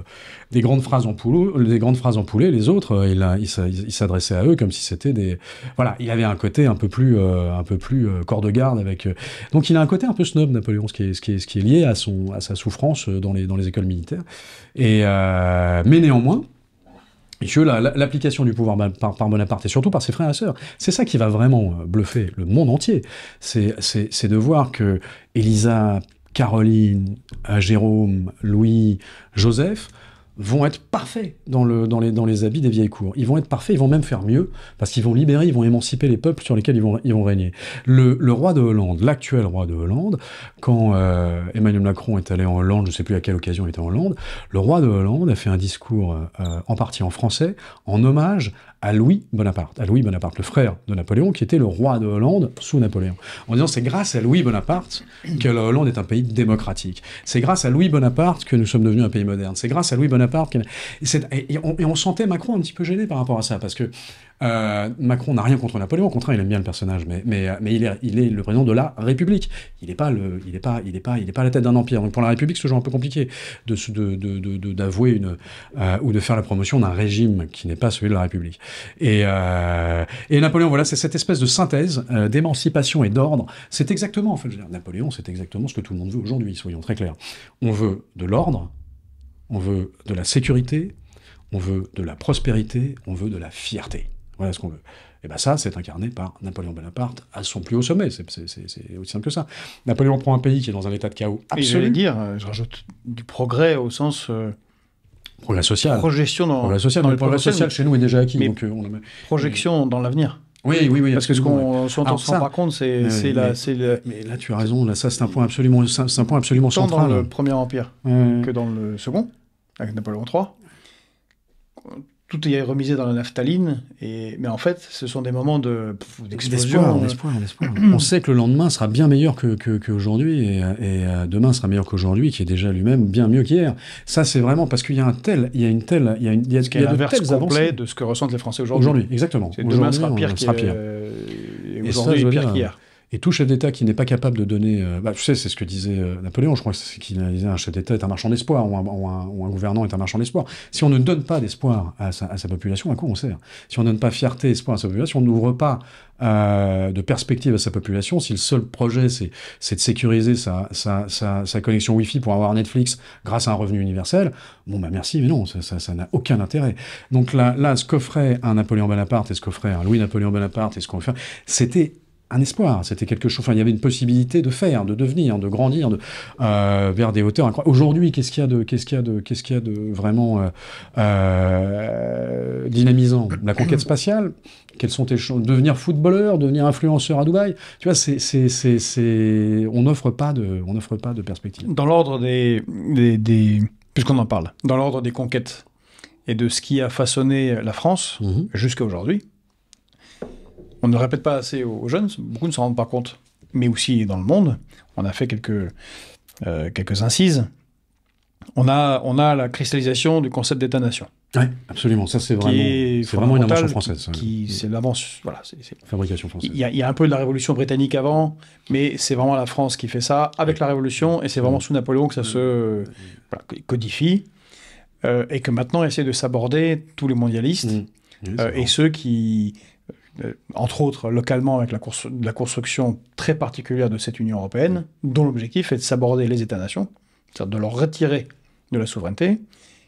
Speaker 2: des grandes, phrases, en poulet, des grandes phrases en poulet, les autres, euh, il, il s'adressait à eux comme si c'était des. Voilà, il avait un côté un peu plus, euh, un peu plus euh, corps de garde avec. Donc il a un côté un peu snob, Napoléon, ce qui est, est lié à, son, à sa souffrance dans les, dans les écoles militaires. Et, mais néanmoins, et l'application du pouvoir par, par, Bonaparte, et surtout par ses frères et sœurs, c'est ça qui va vraiment euh, bluffer le monde entier. C'est de voir que Elisa, Caroline, euh, Jérôme, Louis, Joseph, vont être parfaits dans, les, habits des vieilles cours. Ils vont être parfaits, ils vont même faire mieux, parce qu'ils vont libérer, ils vont émanciper les peuples sur lesquels ils vont, régner. Le, roi de Hollande, l'actuel roi de Hollande, quand euh, Emmanuel Macron est allé en Hollande, je ne sais plus à quelle occasion il était en Hollande, le roi de Hollande a fait un discours euh, en partie en français, en hommage à Louis Bonaparte, à Louis Bonaparte, le frère de Napoléon, qui était le roi de Hollande sous Napoléon, en disant c'est grâce à Louis Bonaparte que la Hollande est un pays démocratique. C'est grâce à Louis Bonaparte que nous sommes devenus un pays moderne. C'est grâce à Louis Bonaparte. Que... Et, on, et, on, sentait Macron un petit peu gêné par rapport à ça, parce que euh, Macron n'a rien contre Napoléon, au contraire, il aime bien le personnage, mais, mais, euh, mais il, est, il, est, le président de la République. Il n'est pas, il pas, il est pas, il pas la tête d'un empire. Donc pour la République, c'est toujours un peu compliqué d'avouer de, de, de, une, euh, ou de faire la promotion d'un régime qui n'est pas celui de la République. Et, euh, et Napoléon, voilà, c'est cette espèce de synthèse d'émancipation et d'ordre. C'est exactement, en fait, je veux dire, Napoléon, c'est exactement ce que tout le monde veut aujourd'hui, soyons très clairs. On veut de l'ordre, on veut de la sécurité, on veut de la prospérité, on veut de la fierté. Voilà ce qu'on veut. Et eh bien ça, c'est incarné par Napoléon Bonaparte à son plus haut sommet. C'est aussi simple que ça. Napoléon prend un pays qui est dans un état de chaos absolu. Et dire,
Speaker 1: euh, je rajoute du progrès au sens... Euh, progrès social. Projection dans, progrès social, le progrès social, chez
Speaker 2: nous est déjà acquis. donc, euh,
Speaker 1: Projection dans l'avenir.
Speaker 2: Oui, oui, oui. Parce que ce qu'on s'en rend compte, c'est la, Mais là, tu as raison. Là, ça, c'est un point absolument, un point absolument Tant dans le
Speaker 1: Premier Empire que dans le Second, avec Napoléon III tout est remisé dans la naphtaline. Et... Mais en fait, ce sont des moments d'explosion. on
Speaker 2: sait que le lendemain sera bien meilleur qu'aujourd'hui que, que et, euh, demain sera meilleur qu'aujourd'hui, qui est déjà lui-même bien mieux qu'hier. Ça, c'est vraiment parce qu'il y a un tel, il y a une telle, il y a une, il y a, de avancées.
Speaker 1: de ce que ressentent les Français aujourd'hui. Aujourd'hui, exactement. demain sera pire qu'hier. Euh, et aujourd'hui, pire qu'hier.
Speaker 2: Et tout chef d'État qui n'est pas capable de donner. Je euh, bah, sais, c'est ce que disait euh, Napoléon, je crois qu'il disait un chef d'État est un marchand d'espoir, ou, un, gouvernant est un marchand d'espoir. Si on ne donne pas d'espoir à, sa, population, à quoi on sert Si on ne donne pas fierté, espoir à sa population, on n'ouvre pas euh, de perspective à sa population, si le seul projet c'est de sécuriser sa, sa, connexion Wi-Fi pour avoir Netflix grâce à un revenu universel, bon bah merci, mais non, ça n'a aucun intérêt. Donc là, là, ce qu'offrait un Napoléon Bonaparte et ce qu'offrait un Louis-Napoléon Bonaparte et ce qu'on c'était un espoir, c'était quelque chose, il y avait une possibilité de faire, de devenir, de grandir, de, euh, vers des hauteurs incroyables. Aujourd'hui, qu'est-ce qu'il y a de, qu'est-ce qu'il ce qu'il y de vraiment euh, euh, dynamisant La conquête spatiale, quels sont tes Devenir footballeur, devenir influenceur à Dubaï, tu vois, c'est, on n'offre pas de, on n'offre pas de perspective.
Speaker 1: Dans l'ordre des, des, puisqu'on en parle, dans l'ordre des conquêtes et de ce qui a façonné la France mm-hmm. jusqu'à aujourd'hui on ne le répète pas assez aux jeunes, beaucoup ne s'en rendent pas compte, mais aussi dans le monde. On a fait quelques, euh, quelques incises. On a, on a la cristallisation du concept d'État-nation. Oui, absolument. Ça, c'est vraiment, vraiment une invention française. Qui, C'est l'avance. Voilà, Fabrication française. Il y, a, un peu de la Révolution britannique avant, mais c'est vraiment la France qui fait ça avec la Révolution, et c'est vraiment sous Napoléon que ça se codifie, euh, et que maintenant essaie de s'aborder tous les mondialistes. Mmh. Euh, et ceux qui euh, entre autres localement avec la, la, construction très particulière de cette Union européenne, dont l'objectif est de s'aborder les États-nations, c'est-à-dire de leur retirer de la souveraineté,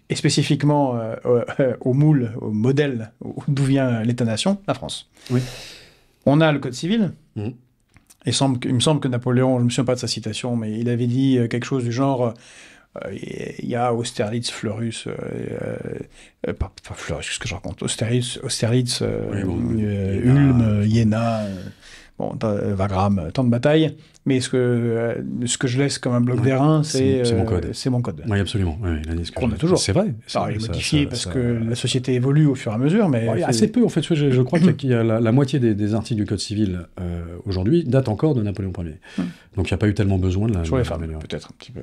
Speaker 1: et spécifiquement euh, euh, au moule, au modèle d'où vient l'État-nation, la France. Oui. On a le Code civil. Et mmh. semble, il me semble que Napoléon, je ne me souviens pas de sa citation, mais il avait dit quelque chose du genre euh, il y a Austerlitz, Fleurus, enfin euh, euh, Fleurus, ce que je raconte, Austerlitz, Ulm, Iéna, bon, Vagram, temps de bataille. Mais ce que, ce que je laisse comme un bloc des d'airain, c'est mon code. C'est mon
Speaker 2: code. Oui, absolument. Oui, a toujours. C'est vrai. il est modifié parce que
Speaker 1: la société évolue au fur et à mesure, mais... assez peu, en fait. Je, crois que
Speaker 2: la, la, la, moitié des, articles du Code civil aujourd'hui datent encore de Napoléon Ier. Hum. Donc, il n'y a pas eu tellement besoin de la... Sur les peut-être un petit peu.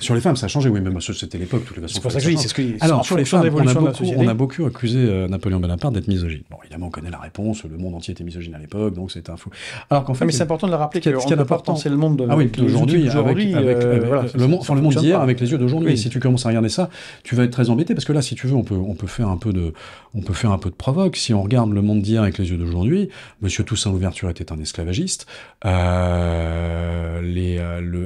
Speaker 2: Sur les femmes, ça a changé, oui, mais c'était l'époque, toutes les façons. C'est pour ça que Alors, sur les femmes, on a, beaucoup, accusé euh, Napoléon Bonaparte d'être misogyne. Bon, évidemment, on connaît la réponse, le monde entier était misogyne à l'époque, donc c'est un fou.
Speaker 1: Alors qu'en fait. Mais c'est important de le rappeler, ce qui est important, c'est le monde ah d'aujourd'hui. Euh, le monde d'hier avec les yeux d'aujourd'hui. Si
Speaker 2: tu commences à regarder ça, tu vas être très embêté, parce que là, si tu veux, on peut, faire un peu de, on peut faire un peu de provoque. Si on regarde le monde d'hier avec les yeux d'aujourd'hui, Monsieur Toussaint Louverture était un esclavagiste, euh,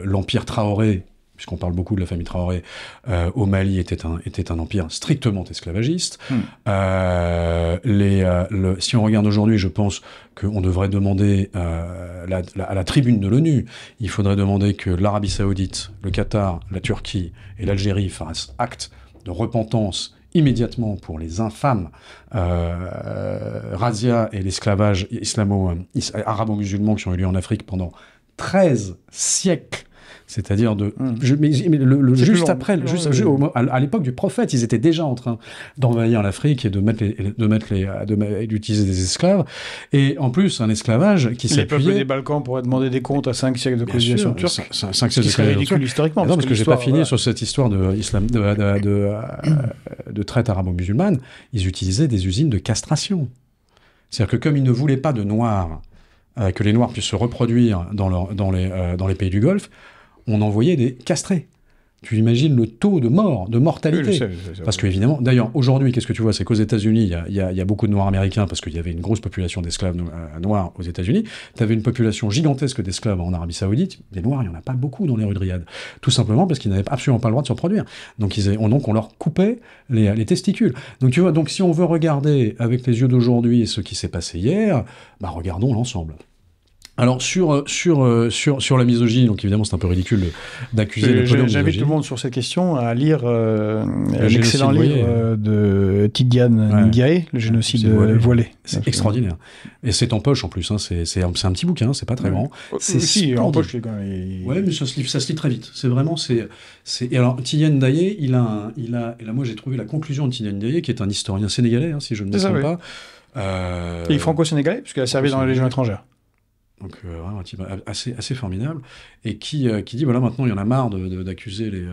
Speaker 2: l'Empire Traoré puisqu'on parle beaucoup de la famille Traoré, euh, au Mali était un, était un empire strictement esclavagiste. Hmm. Euh, euh, si on regarde aujourd'hui, je pense qu'on devrait demander à la tribune de l'ONU, il faudrait demander que l'Arabie saoudite, le Qatar, la Turquie et l'Algérie fassent acte de repentance immédiatement pour les infâmes razzias et l'esclavage islamo-arabo-musulman qui ont eu lieu en Afrique pendant 13 siècles c'est-à-dire de. le, juste après, juste, à, l'époque du prophète, ils étaient déjà en train d'envahir l'Afrique et de mettre de mettre les, d'utiliser des esclaves. Et en plus, un esclavage qui s'appuyait. Les peuples des
Speaker 1: Balkans pourraient demander des comptes à cinq siècles de colonisation turque. ridicule historiquement. Non, parce que, je j'ai pas fini
Speaker 2: sur cette histoire de, islam, euh, de, traite arabo-musulmane. Ils utilisaient des usines de castration. C'est-à-dire que comme ils ne voulaient pas de noirs, euh, que les noirs puissent se reproduire dans, leur, dans, les, euh, dans les pays du Golfe, on envoyait des castrés. Tu imagines le taux de mort, de mortalité. parce que, d'ailleurs, aujourd'hui, qu'est-ce que tu vois C'est qu'aux États-Unis, il y, a beaucoup de Noirs américains parce qu'il y avait une grosse population d'esclaves euh, noirs aux États-Unis. Tu avais une population gigantesque d'esclaves en Arabie Saoudite. Des Noirs, il n'y en a pas beaucoup dans les rues Tout simplement parce qu'ils n'avaient absolument pas le droit de se reproduire. Donc, on, leur coupait les, testicules. Donc, tu vois, donc si on veut regarder avec les yeux d'aujourd'hui ce qui s'est passé hier, bah, regardons l'ensemble. Alors sur euh, sur euh, sur sur la misogynie, donc évidemment c'est un peu ridicule d'accuser. Euh, j'invite tout le
Speaker 1: monde sur cette question à lire l'excellent livre de Tidiane Ndiaye, le génocide voilé. C'est
Speaker 2: extraordinaire. Et c'est en poche en plus. Hein. C'est un, un, petit bouquin, hein. c'est pas très grand. C'est si en poche. Quand même... Ouais, mais ça se lit, ça se lit très vite. C'est vraiment c'est c'est. alors Tidiane Ndiaye, il a il a et là moi j'ai trouvé la conclusion de Tidiane Ndiaye qui est un historien sénégalais hein, si je ne me trompe pas. Euh... Et
Speaker 1: franco-sénégalais, puisqu'il a servi dans la légion étrangère
Speaker 2: donc vraiment euh, un type assez, assez formidable, et qui, euh, qui dit voilà, maintenant il y en a marre d'accuser les, euh,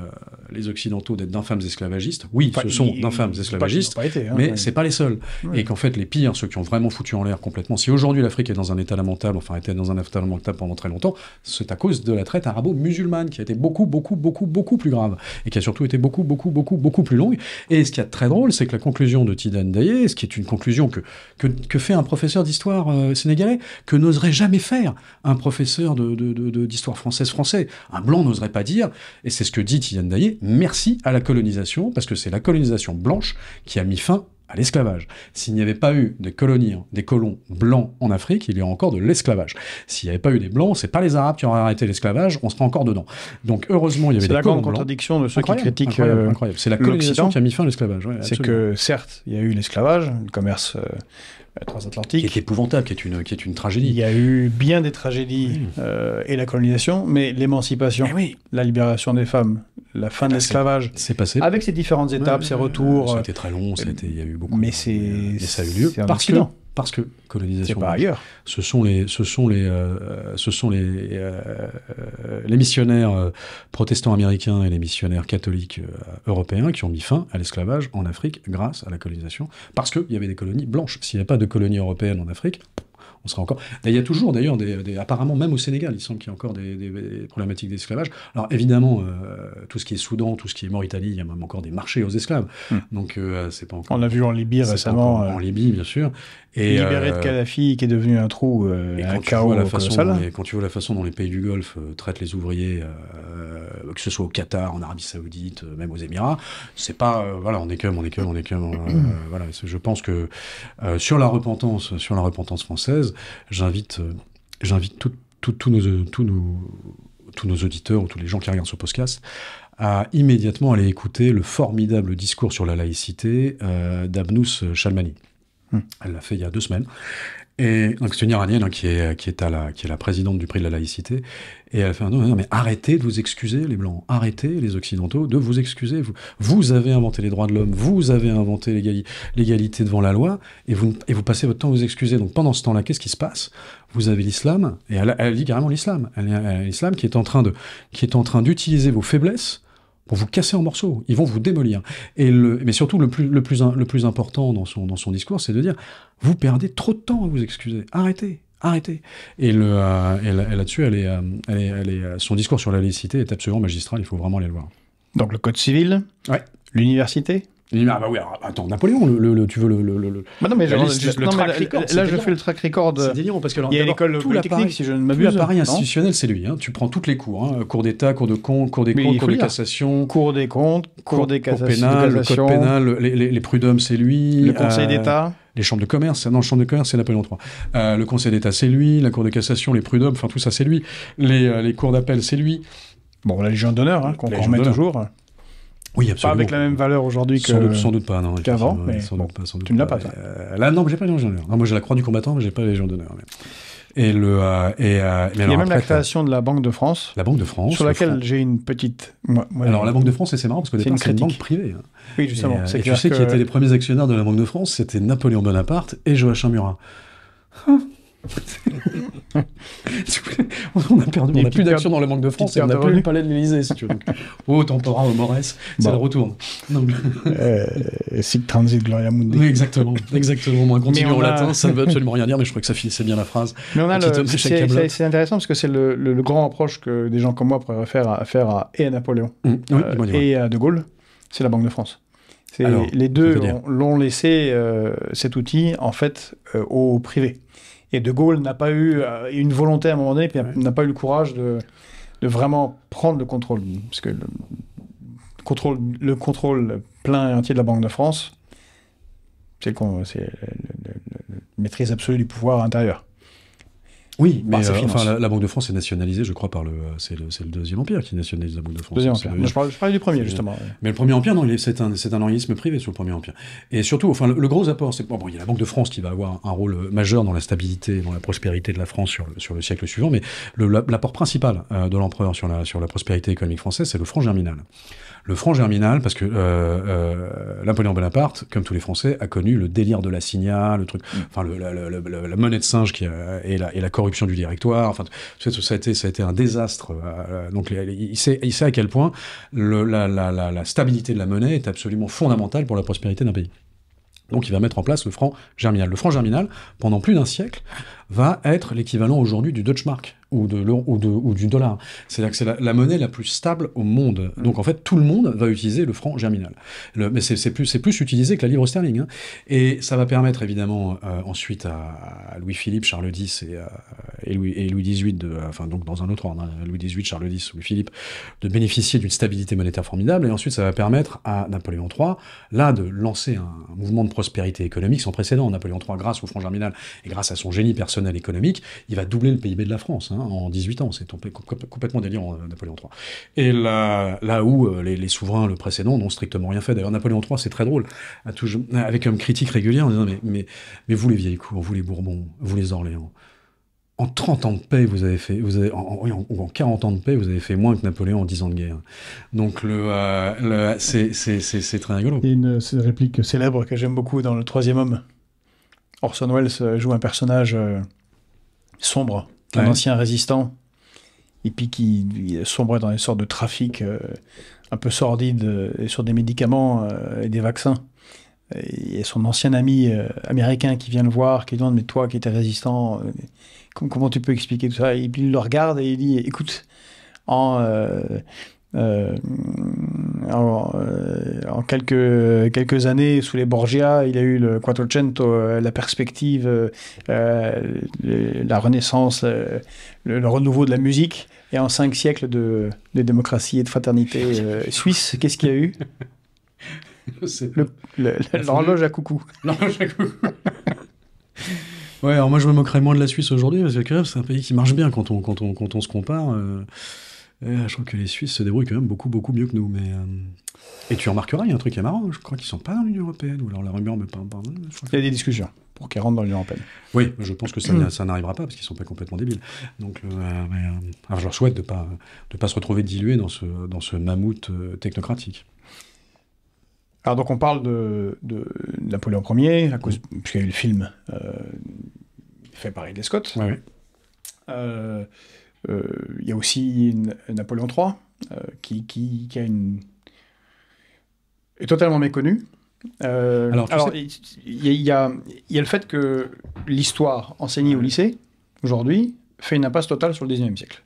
Speaker 2: les, Occidentaux d'être d'infâmes esclavagistes. Oui, ce sont d'infâmes esclavagistes, hein, mais c'est pas les seuls. Et qu'en fait, les pires, ceux qui ont vraiment foutu en l'air complètement, si aujourd'hui l'Afrique est dans un état lamentable, enfin était dans un état lamentable pendant très longtemps, c'est à cause de la traite arabo-musulmane qui a été beaucoup, beaucoup, beaucoup, beaucoup plus grave, et qui a surtout été beaucoup, beaucoup, beaucoup, beaucoup plus longue. Et ce qui est très drôle, c'est que la conclusion de Tidane Daye, ce qui est une conclusion que, que, que fait un professeur d'histoire sénégalais, que n'oserait jamais faire un professeur d'histoire de, française français. Un blanc n'oserait pas dire, et c'est ce que dit Tidiane Daillé, merci à la colonisation, parce que c'est la colonisation blanche qui a mis fin à l'esclavage. S'il n'y avait pas eu des colonies, des colons blancs en Afrique, il y aurait encore de l'esclavage. S'il n'y avait pas eu des blancs, c'est pas les Arabes qui auraient arrêté l'esclavage, on serait encore dedans. Donc heureusement, il y avait des colons blancs. C'est la contradiction
Speaker 1: de ceux qui critiquent euh, C'est la colonisation qui a mis fin à l'esclavage. c'est que certes, il y a eu l'esclavage, le commerce euh, transatlantique. Qui est épouvantable, qui est une, qui est une tragédie. Il y a eu bien des tragédies euh, et la colonisation, mais l'émancipation, eh la libération des femmes, la fin eh de ben, l'esclavage. C'est passé. Avec ses différentes étapes, ses retours. ça a été très long, il y a eu beaucoup. Mais, c'est, mais ça a eu lieu parce que parce
Speaker 2: que colonisation. Par ailleurs. Ce sont les, ce sont les, euh, ce sont les, euh, euh, les missionnaires protestants américains et les missionnaires catholiques européens qui ont mis fin à l'esclavage en Afrique grâce à la colonisation, parce qu'il y avait des colonies blanches. S'il n'y a pas de colonies européennes en Afrique, on sera encore. il y a toujours d'ailleurs des, apparemment même au Sénégal, il semble qu'il y a encore des, problématiques d'esclavage. Alors évidemment, tout ce qui est Soudan, tout ce qui est Mauritanie, il y a même encore des marchés aux esclaves. Hmm. Donc c'est pas encore. On l'a vu en Libye récemment. En Libye, bien sûr. Et libéré de euh,
Speaker 1: Kadhafi qui est devenu un trou, un euh, chaos tu la
Speaker 2: Quand tu vois la façon dont les pays du Golfe euh, traitent les ouvriers, que ce soit au Qatar, en Arabie Saoudite, même aux Émirats, c'est pas voilà, on est comme, on est comme, on est voilà, je pense que sur la repentance, sur la repentance française, j'invite, j'invite tous nos, tous, nous, tous nos auditeurs ou tous les gens qui regardent ce podcast à immédiatement aller écouter le formidable discours sur la laïcité d'Abnous Chalmani. Hmm. Elle l'a fait il y a deux semaines. Et c'est une iranienne qui, est, la, qui est la présidente du prix de la laïcité. Et elle fait non, non, mais arrêtez de vous excuser, les Blancs. Arrêtez, les Occidentaux, de vous excuser. Vous, vous avez inventé les droits de l'homme, vous avez inventé l'égalité devant la loi, et vous, vous passez votre temps à vous excuser. Donc pendant ce temps-là, qu'est-ce qui se passe Vous avez l'islam, et elle, elle, dit carrément l'islam. l'islam qui est en train de, qui est en train d'utiliser vos faiblesses pour vous casser en morceaux. Ils vont vous démolir. Et le, mais surtout, le plus, le plus, important dans son, dans son discours, c'est de dire vous perdez trop de temps à vous excuser. Arrêtez. Arrêtez. Et, le, euh, là-dessus, euh, elle est, elle est, euh, son discours sur la laïcité est absolument magistral. Il faut vraiment aller le voir. Donc le code civil, l'université, il ah bah oui, attends, Napoléon, le, tu veux le... Bah non, mais juste, là, je
Speaker 1: fais le track record. C'est délirant, parce que il y a l'école polytechnique, si je ne m'abuse. l'appareil institutionnel,
Speaker 2: c'est lui. Hein. Tu prends toutes les cours, hein. cours d'État, cours de compte, cours des comptes, cours de
Speaker 1: cassation. Cours des comptes, cours des cassations. pénal, le code pénal,
Speaker 2: les, prud'hommes, c'est lui. Le conseil euh, d'État les chambres de commerce, non, le chambre de commerce, c'est Napoléon III. Euh, le Conseil d'État, c'est lui. La Cour de cassation, les prud'hommes, enfin tout ça, c'est lui. Les, euh, cours
Speaker 1: d'appel, c'est lui. Bon, la Légion d'honneur, hein, qu'on remet toujours. Oui, absolument. Pas avec la même valeur aujourd'hui que. Sans doute, pas, non. Qu'avant,
Speaker 2: tu ne l'as pas, euh, là, non, mais j'ai pas les Légion d'honneur. Ah, moi, j'ai la Croix du combattant, mais j'ai pas les Légion d'honneur. Et le, euh, euh, Il y a même la création de la Banque de France. La Banque de France. Sur laquelle
Speaker 1: j'ai une petite. alors, la Banque de France, c'est marrant parce que c'est une banque privée. Hein. Oui, justement. Et, et tu sais qui étaient les
Speaker 2: premiers actionnaires de la Banque de France C'était Napoléon Bonaparte et Joachim Murat. on a perdu, on a plus d'action dans la Banque de France et on n'a plus le palais de l'Elysée, si tu veux. oh, tempora, Morès, c'est le retour.
Speaker 1: Euh, Sic transit gloria mundi. exactement, exactement. Moi, continuer au latin, ça ne veut absolument
Speaker 2: rien dire, mais je crois que ça finissait bien la phrase. c'est
Speaker 1: intéressant parce que c'est le, grand reproche que des gens comme moi pourraient faire à, faire à, à Napoléon mmh. euh, et à De Gaulle, c'est la Banque de France. les deux l'ont laissé euh, cet outil en fait au privé. Et De Gaulle n'a pas eu euh, une volonté à un moment donné, puis n'a pas eu le courage de, vraiment prendre le contrôle. Parce que le contrôle, le contrôle plein et entier de la Banque de France, c'est la maîtrise absolue du pouvoir intérieur. Oui, mais euh, enfin,
Speaker 2: la, Banque de France est nationalisée, je crois, par euh, le c'est le, deuxième empire qui nationalise la Banque de France. Deuxième empire. je, parlais, du premier justement. Mais le premier empire, non, c'est un c'est un organisme privé sur le premier empire. Et surtout, enfin, le, gros apport, c'est bon, il y a la Banque de France qui va avoir un rôle majeur dans la stabilité, dans la prospérité de la France sur le sur le siècle suivant. Mais l'apport principal euh, de l'empereur sur la sur la prospérité économique française, c'est le franc germinal le franc germinal, parce que euh, euh, Napoléon Bonaparte, comme tous les Français, a connu le délire de la signa, le truc, mm. enfin la, monnaie de singe qui et, la, et la corruption du directoire. Enfin, ça, ça a été, un désastre. Euh, donc, il sait, il sait à quel point la stabilité de la monnaie est absolument fondamentale pour la prospérité d'un pays. Donc il va mettre en place le franc germinal. Le franc germinal, pendant plus d'un siècle, va être l'équivalent aujourd'hui du Deutschmark ou, de ou, ou du dollar. C'est-à-dire que c'est la, monnaie la plus stable au monde. Mm. Donc en fait, tout le monde va utiliser le franc germinal. mais c'est plus, plus, utilisé que la livre sterling. Hein. Et ça va permettre évidemment euh, ensuite à, Louis-Philippe, Charles X et, euh, Louis, et, Louis, XVIII, de, enfin donc dans un autre ordre, hein, Louis XVIII, Charles X, Louis-Philippe, de bénéficier d'une stabilité monétaire formidable. Et ensuite, ça va permettre à Napoléon III, là, de lancer un, mouvement de prospérité économique sans précédent. Napoléon III, grâce au franc germinal et grâce à son génie personnel économique, il va doubler le PIB de la France. Hein. Hein, en 18 ans. C'est complètement délirant, euh, Napoléon III. Et là, là où euh, les, souverains, le précédent, n'ont strictement rien fait. D'ailleurs, Napoléon III, c'est très drôle, avec un critique régulière en disant mais, mais, vous, les vieilles cours, vous, les Bourbons, vous, les Orléans, en 30 ans de paix, vous avez fait, vous en, 40 ans de paix, vous avez fait moins que Napoléon en 10 ans de guerre. Donc, le, euh, c'est très
Speaker 1: rigolo. Il y a une réplique célèbre que j'aime beaucoup dans Le Troisième Homme. Orson Welles joue un personnage sombre un ancien résistant, et puis qui, sombrait dans une sorte de trafic euh, un peu sordide euh, sur des médicaments euh, et des vaccins. Et son ancien ami américain qui vient le voir, qui lui demande Mais toi qui étais résistant, comment, tu peux expliquer tout ça et Il le regarde et il dit Écoute, en en, euh, en, quelques, quelques années, sous les Borgia, il y a eu le Quattrocento, euh, la perspective, euh, la renaissance, le, renouveau de la musique. Et en cinq siècles de, démocratie et de fraternité suisse, qu'est-ce qu'il y a eu L'horloge à coucou. L'horloge à coucou.
Speaker 2: ouais, alors moi je me moquerais moins de la Suisse aujourd'hui parce que c'est un pays qui marche bien quand on, quand on, quand on se compare. Eh, je crois que les Suisses se débrouillent quand même beaucoup, beaucoup mieux que nous. Mais, euh, Et tu remarqueras, il y a un truc qui est marrant, hein, je crois qu'ils sont pas dans l'Union Européenne, ou alors la me hein, Il y a des discussions pour qu'ils rentrent dans l'Union Européenne. Oui, je pense que ça, mm. n'arrivera pas, parce qu'ils sont pas complètement débiles. Donc, euh, euh, alors je leur souhaite de ne pas,
Speaker 1: de pas se retrouver dilués dans ce, dans ce mammouth technocratique. Alors donc on parle de, de Napoléon Ier, à cause, mm. puisqu'il y a eu le film fait par Ridley Scott. Oui, oui. Euh, il y a aussi Napoléon III, euh, qui, est totalement méconnu. Euh, alors, il, y a, le fait que l'histoire enseignée au lycée, aujourd'hui, fait une impasse totale sur le 19e siècle.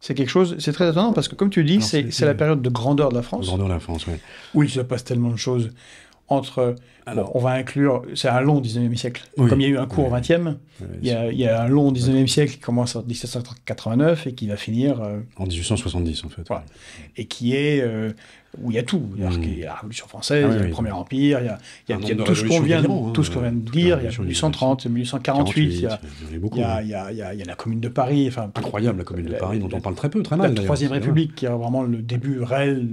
Speaker 1: C'est quelque chose, c'est très étonnant parce que, comme tu dis, c'est la période de grandeur de la France. Grandeur de la France, oui. Où il se passe tellement de choses entre alors, on va inclure, c'est un long 19e siècle. Comme il y a eu un court oui, 20e, il, y a, un long 19e siècle qui commence en 1789 et qui va finir. en 1870, en fait. Et qui est. où il y a tout. Il y a, la Révolution française, il y a le Premier Empire, il y a, tout ce qu'on vient, de dire, il y a 1830, 1848, il y a la Commune de Paris. Enfin, Incroyable, la Commune de Paris, dont on parle très peu, très mal. La Troisième République, qui a vraiment le début réel.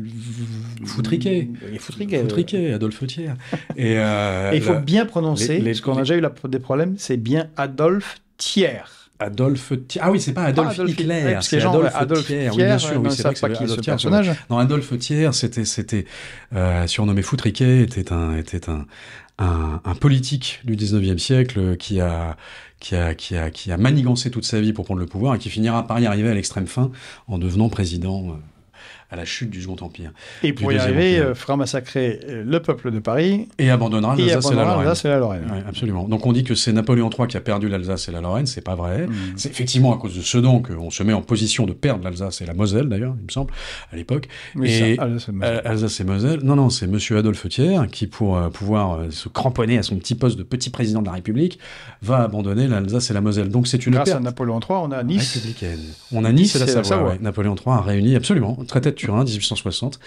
Speaker 1: Foutriquet. Foutriquet. Adolphe Thiers. Et. Euh, il faut bien prononcer, les, qu'on a déjà eu la... des problèmes, c'est bien Adolphe Thiers. Adolphe Thiers. Ah oui, c'est pas Adolphe, Adolphe Hitler, c'est Adolphe, Thiers. bien sûr, c'est qui Adolphe personnage.
Speaker 2: Non, Adolphe Thiers, c'était, c'était euh, surnommé Foutriquet, était un, était un, politique du 19e siècle euh, qui a, qui, a, qui a manigancé toute sa vie pour prendre le pouvoir et qui finira par y arriver à l'extrême fin en devenant président à la chute du Second Empire. Et pour y arriver, euh,
Speaker 1: fera massacrer euh, le peuple de Paris. Et abandonnera l'Alsace
Speaker 2: et, la Lorraine. absolument. Donc on dit que c'est Napoléon III qui a perdu l'Alsace et la Lorraine, c'est pas vrai. Mm. C'est effectivement à cause de ce don qu'on se met en position de perdre l'Alsace et la Moselle, d'ailleurs, il me semble, à l'époque. mais et euh, Alsace, et Moselle. Non, non, c'est Monsieur Adolphe Thiers qui, pour pouvoir se cramponner à son petit poste de petit président de la République, va abandonner l'Alsace et la Moselle. Donc c'est une Grâce à
Speaker 1: Napoléon III, on a Nice.
Speaker 2: On a Nice, et la Savoie. Napoléon III a réuni absolument traité 1860.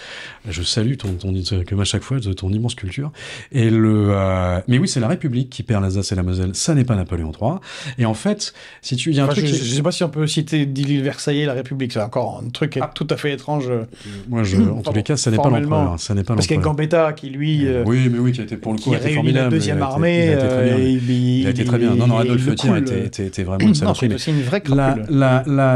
Speaker 2: Je salue ton, ton, comme à chaque fois, ton immense culture. Et le, euh, mais oui, c'est la République qui perd l'Alsace et la Moselle. Ça n'est pas Napoléon III. Et en fait, si tu, Je, ne sais
Speaker 1: pas si on peut citer Dilly Versailles la République. C'est encore un truc ah. tout à fait étrange. Euh, moi, je, en mmh. tous les cas, ça n'est pas l'empereur. Hein. Ça n'est pas Parce qu'il y a Gambetta qui, lui. Euh, oui, mais oui, qui a été pour le coup, qui a été formidable. La deuxième il a armée. Il a été très bien. Il, a été très bien. Non, non, Adolphe Thiers était, vraiment une C'est une vraie crapule.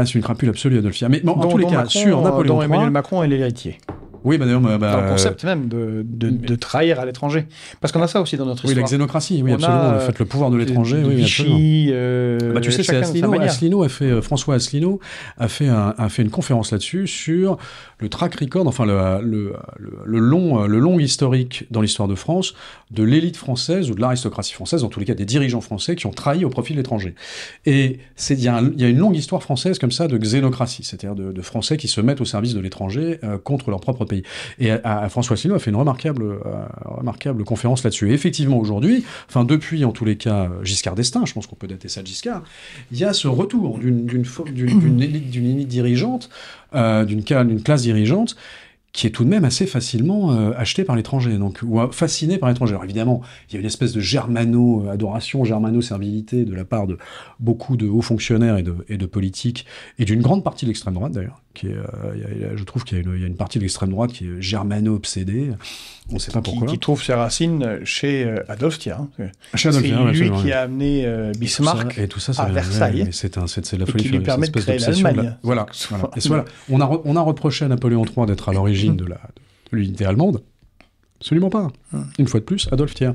Speaker 2: c'est une crapule absolue, Adolphe Mais en tous les cas, sur Napoléon III
Speaker 1: et est l'héritier. Oui, bah d'ailleurs, dans le concept euh, même de, de, de trahir à l'étranger. Parce qu'on a ça aussi dans notre histoire. Oui, la xénocratie, oui, absolument. le fait, le
Speaker 2: pouvoir de euh, l'étranger, oui, Vichy, Euh, ah bah, tu sais, c'est Asselineau. a fait, euh, François Asselineau a fait, un, a fait une conférence là-dessus sur le track record, enfin le, le, le, long, le long historique dans l'histoire de France de l'élite française ou de l'aristocratie française, en tous les cas des dirigeants français qui ont trahi au profit de l'étranger. Et il y, a une longue histoire française comme ça de xénocratie, c'est-à-dire de, de, Français qui se mettent au service de l'étranger contre leur propre et François Asselineau a fait une remarquable, euh, remarquable conférence là-dessus. Et effectivement, aujourd'hui, enfin depuis en tous les cas euh, Giscard d'Estaing, je pense qu'on peut dater ça de Giscard, il y a ce retour d'une élite, dirigeante, euh, d'une classe dirigeante qui est tout de même assez facilement achetée par l'étranger, donc ou fasciné par l'étranger. Alors évidemment, il y a une espèce de germano-adoration, germano-servilité de la part de beaucoup de hauts fonctionnaires et et de politiques, et d'une grande partie de l'extrême droite d'ailleurs,
Speaker 1: euh, je trouve qu'il y, a une partie de l'extrême droite qui est germano-obsédée. On ne sait pas pourquoi. Qui, trouve ses racines chez euh, Adolf Thiers. Hein. Ah, Adolf C'est lui qui a amené euh, Bismarck et tout ça, à Versailles. C'est la folie. qui lui permet de créer l'Allemagne. Voilà. On,
Speaker 2: a on a reproché à Napoléon III d'être à l'origine de l'unité allemande. Absolument pas. Hum. Une fois de plus, Adolf Thiers.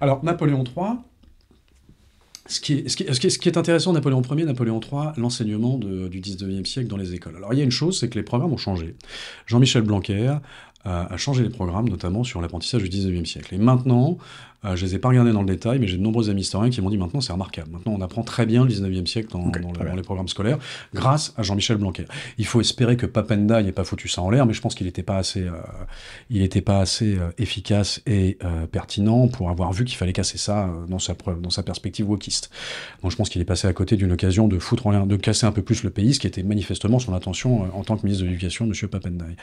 Speaker 2: Alors, Napoléon III, ce qui, est, ce, qui intéressant, Napoléon Ier, Napoléon III, l'enseignement du 19e siècle dans les écoles. Alors il y a une chose, c'est que les programmes ont changé. Jean-Michel Blanquer a changé les programmes, notamment sur l'apprentissage du 19e siècle. Et maintenant, je euh, je les ai pas regardés dans le détail, mais j'ai de nombreux amis historiens qui m'ont dit maintenant c'est remarquable. Maintenant on apprend très bien le 19e siècle dans, les programmes scolaires grâce à Jean-Michel Blanquer. Il faut espérer que Papenda n'ait pas foutu ça en l'air, mais je pense qu'il n'était pas assez, euh, euh, efficace et pertinent pour avoir vu qu'il fallait casser ça dans sa, preuve, dans sa perspective wokiste. Donc je pense qu'il est passé à côté d'une occasion de foutre en l'air, de casser un peu plus le pays, ce qui était manifestement son intention en tant que ministre de l'Éducation, M. Papendai.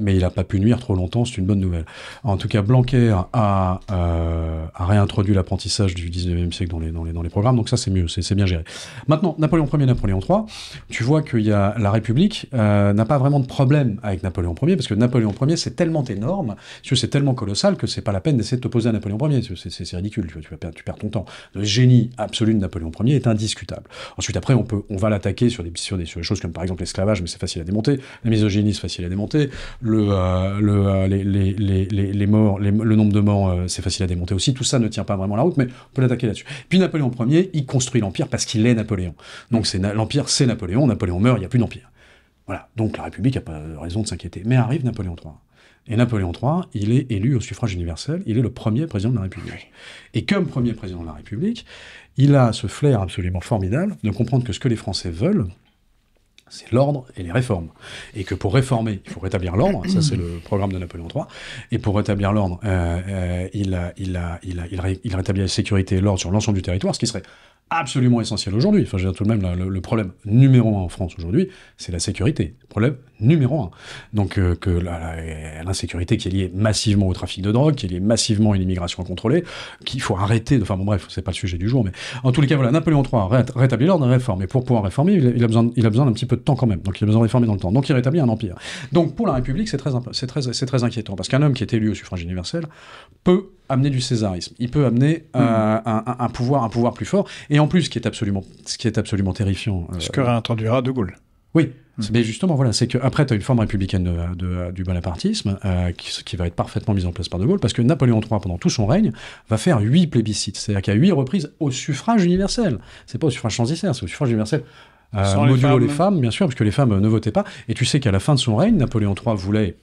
Speaker 2: mais il n'a pas pu nuire trop longtemps, c'est une bonne nouvelle. En tout cas, Blanquer a a, euh, a réintroduit l'apprentissage du 19e siècle dans les, dans les, dans les programmes, donc ça c'est mieux, c'est bien géré. Maintenant, Napoléon Ier, Napoléon III, tu vois que y a, la République euh, n'a pas vraiment de problème avec Napoléon Ier, parce que Napoléon Ier c'est tellement énorme, c'est tellement colossal que c'est pas la peine d'essayer de t'opposer à Napoléon Ier, c'est ridicule, tu, tu, tu, perds ton temps. Le génie absolu de Napoléon Ier est indiscutable. Ensuite après, on, peut, on va l'attaquer sur des, sur des, sur choses comme par exemple l'esclavage, mais c'est facile à démonter, la misogynie c'est facile à démonter, le, euh, le les, les, les, morts, le nombre de morts euh, c'est facile à démonter aussi. Tout ça ne tient pas vraiment la route, mais on peut l'attaquer là-dessus. Puis Napoléon Ier, il construit l'Empire parce qu'il est Napoléon. Donc c'est l'Empire, c'est Napoléon. Napoléon meurt, il n'y a plus d'Empire. Voilà. Donc la République n'a pas raison de s'inquiéter. Mais arrive Napoléon III. Et Napoléon III, il est élu au suffrage universel, il est le premier président de la République. Et comme premier président de la République, il a ce flair absolument formidable de comprendre que ce que les Français veulent, c'est l'ordre et les réformes. Et que pour réformer, il faut rétablir l'ordre, ça c'est le programme de Napoléon III, et pour rétablir l'ordre, euh, euh, il, il, il, rétablit la sécurité et l'ordre sur l'ensemble du territoire, ce qui serait absolument essentiel aujourd'hui. Enfin, je veux dire, tout de même, le, problème numéro un en France aujourd'hui, c'est la sécurité. Problème numéro un. Donc, euh, que l'insécurité qui est liée massivement au trafic de drogue, qui est liée massivement à une immigration contrôlée, qu'il faut arrêter. Enfin, bon, bref, c'est pas le sujet du jour, mais en tous les cas, voilà, Napoléon III rétablit l'ordre de réforme. Et pour pouvoir réformer, il a, besoin, il a besoin d'un petit peu de temps quand même. Donc, il a besoin de réformer dans le temps. Donc, il rétablit un empire. Donc, pour la République, c'est très, c'est très, c'est très inquiétant parce qu'un homme qui est élu au suffrage universel peut amener du césarisme. Il peut amener mmh. euh, un, un pouvoir, un pouvoir plus fort. Et en plus, ce qui est absolument, ce qui est absolument terrifiant. Euh, ce que
Speaker 1: réentendura De Gaulle.
Speaker 2: Oui, hmm. Mais justement, voilà, c'est qu'après, tu as une forme républicaine de, du bonapartisme euh, qui, qui, va être parfaitement mise en place par De Gaulle, parce que Napoléon III, pendant tout son règne, va faire huit plébiscites, c'est-à-dire qu'à huit reprises au suffrage universel. C'est pas au suffrage transitaire, c'est au suffrage universel. Euh, Sans modulo les femmes. les femmes, bien sûr, parce que les femmes ne votaient pas. Et tu sais qu'à la fin de son règne, Napoléon III voulait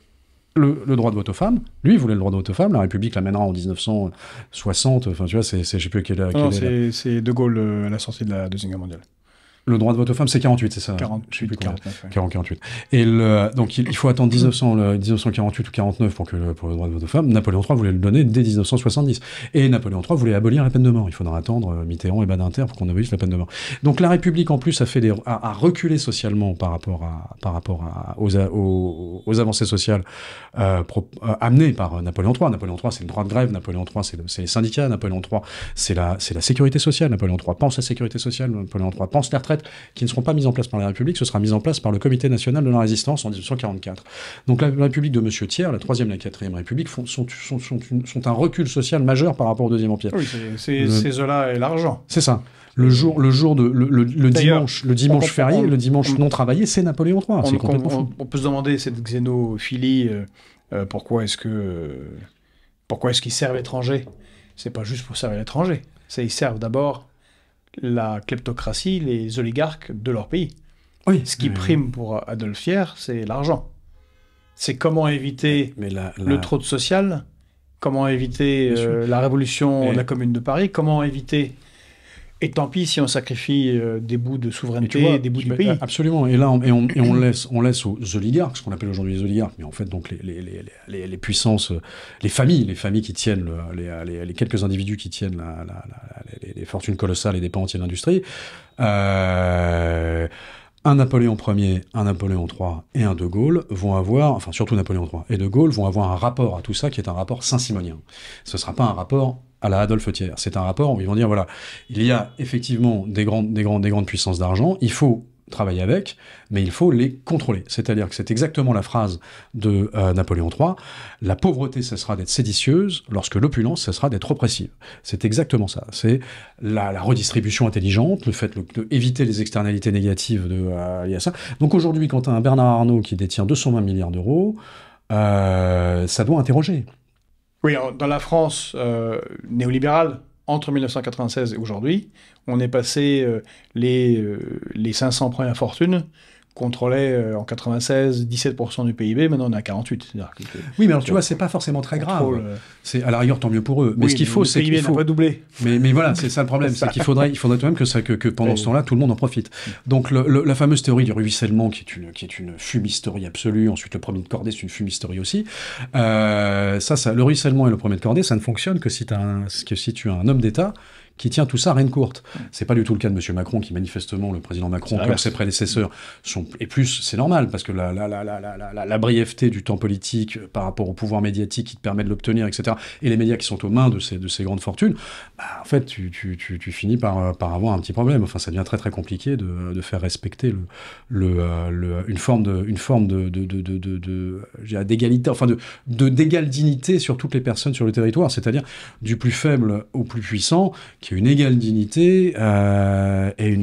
Speaker 2: le, droit de vote aux femmes, lui, il voulait le droit de vote aux femmes. La République l'amènera en 1960. Enfin, tu vois, c'est, je plus
Speaker 1: c'est, De Gaulle euh, à la sortie de la Deuxième Guerre mondiale.
Speaker 2: Le droit de vote aux femmes, c'est 48, c'est
Speaker 1: ça 48, 49,
Speaker 2: 48. Et le, donc, il, faut attendre 1900, mm-hmm. 1948 ou 49 pour que le, pour le droit de vote aux femmes. Napoléon III voulait le donner dès 1970. Et Napoléon III voulait abolir la peine de mort. Il faudra attendre euh, Mitterrand et Badinter pour qu'on abolisse la peine de mort. Donc, la République, en plus, a, fait des, a, reculé socialement par rapport, à, par rapport à, aux, aux, avancées sociales euh, euh, amenées par Napoléon III. Napoléon III, c'est le droit de grève. Napoléon III, c'est les syndicats. Napoléon III, c'est la, la sécurité sociale. Napoléon III pense à la sécurité sociale. Napoléon III pense à qui ne seront pas mises en place par la République, ce sera mis en place par le Comité national de la Résistance en 1944. Donc la, République de M. Thiers, la Troisième et la Quatrième République, font, sont, sont, sont, un recul social majeur par rapport au Deuxième Empire. Oui,
Speaker 1: c'est cela et l'argent.
Speaker 2: C'est ça. Le jour, le jour de le, dimanche, le dimanche férié, le dimanche non travaillé, c'est Napoléon III.
Speaker 1: on, peut se demander cette xénophilie. Euh, euh, pourquoi est-ce que euh, pourquoi est-ce qu'ils servent l'étranger C'est pas juste pour servir l'étranger. ça ils servent d'abord la kleptocratie, les oligarques de leur pays. Oui. Ce qui prime pour Adolf Fier, c'est l'argent. C'est comment éviter le trop de social, comment éviter euh, la révolution de la Commune de Paris, comment éviter et tant pis si on sacrifie euh, des bouts de souveraineté, des bouts du pays. Euh,
Speaker 2: absolument. Et là, on, et on, laisse, on laisse aux oligarques, ce qu'on appelle aujourd'hui les oligarques, mais en fait donc les, puissances, euh, les familles, les familles qui tiennent, les, quelques individus qui tiennent les, fortunes colossales et des pans entiers de l'industrie. un Napoléon Ier, un Napoléon III et un De Gaulle vont avoir, enfin surtout Napoléon III et De Gaulle vont avoir un rapport à tout ça qui est un rapport saint-simonien. Ce ne sera pas un rapport à la Adolphe Thiers. C'est un rapport où ils vont dire voilà, il y a effectivement des grandes, des grandes, puissances d'argent, il faut travailler avec, mais il faut les contrôler. C'est-à-dire que c'est exactement la phrase de euh, Napoléon III, la pauvreté cessera d'être séditieuse lorsque l'opulence cessera d'être oppressive. C'est exactement ça. C'est la, redistribution intelligente, le fait d'éviter les externalités négatives de, à euh, ça. Donc aujourd'hui, quand tu as un Bernard Arnault qui détient 220 milliards d'euros, euh, ça doit interroger.
Speaker 1: Oui, dans la France euh, néolibérale, entre 1996 et aujourd'hui, on est passé euh, les, euh, les 500 premières fortunes contrôlait euh, en 96 17% du PIB, maintenant on est à 48. oui, mais alors tu vois, c'est pas forcément très grave.
Speaker 2: C'est à l'arrière tant mieux pour eux. Mais ce qu'il faut, c'est qu'il faut doubler. Mais, mais voilà, c'est ça le problème, c'est qu'il faudrait, il faudrait même que, ça, que, pendant ce temps-là, tout le monde en profite. Donc la fameuse théorie du ruissellement, qui est une, qui est une fumisterie absolue. Ensuite, le premier de cordée, c'est une fumisterie aussi. Euh, ça, ça, le ruissellement et le premier de cordée, ça ne fonctionne que si, as que si tu as un homme d'État qui tient tout ça à reine courte. C'est pas du tout le cas de M. Macron, qui manifestement, le président Macron, comme ses prédécesseurs, sont, et plus, c'est normal, parce que la, la, la, la, la brièveté du temps politique euh, par rapport au pouvoir médiatique qui te permet de l'obtenir, etc., et les médias qui sont aux mains de ces, de ces grandes fortunes, bah, en fait, tu, tu, tu, tu finis par, euh, par, avoir un petit problème. Enfin, ça devient très très compliqué de, de faire respecter le, le, euh, le, une forme de, une forme de, d'égalité, enfin de, d'égal dignité sur toutes les personnes sur le territoire, c'est-à-dire du plus faible au plus puissant, qui une égale dignité euh, et,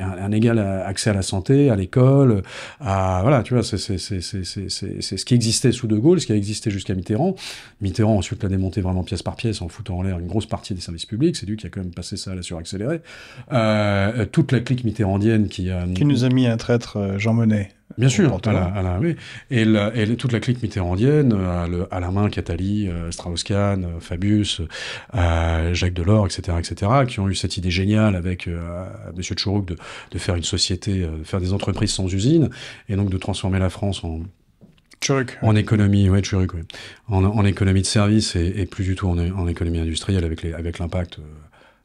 Speaker 2: un, égal accès à la santé, à l'école, à voilà, tu vois, c'est ce qui existait sous De Gaulle, ce qui a existé jusqu'à Mitterrand. Mitterrand ensuite l'a démonté vraiment pièce par pièce en foutant en l'air une grosse partie des services publics. C'est lui qui a quand même passé ça à la suraccélérée. Euh, toute la clique mitterrandienne qui a euh, qui nous a mis un traître Jean Monnet. Bien sûr, à la, et, toute la clique mitterrandienne, euh, à, la main Catali, euh, Strauss-Kahn, euh, Fabius, Jacques Delors, etc., etc., qui ont eu cette idée géniale avec Monsieur M. Chourouk de, faire une société, de faire des entreprises sans usine, et donc de transformer la France en, En économie, ouais, En, économie de service et, plus du tout en, en économie industrielle avec, avec l'impact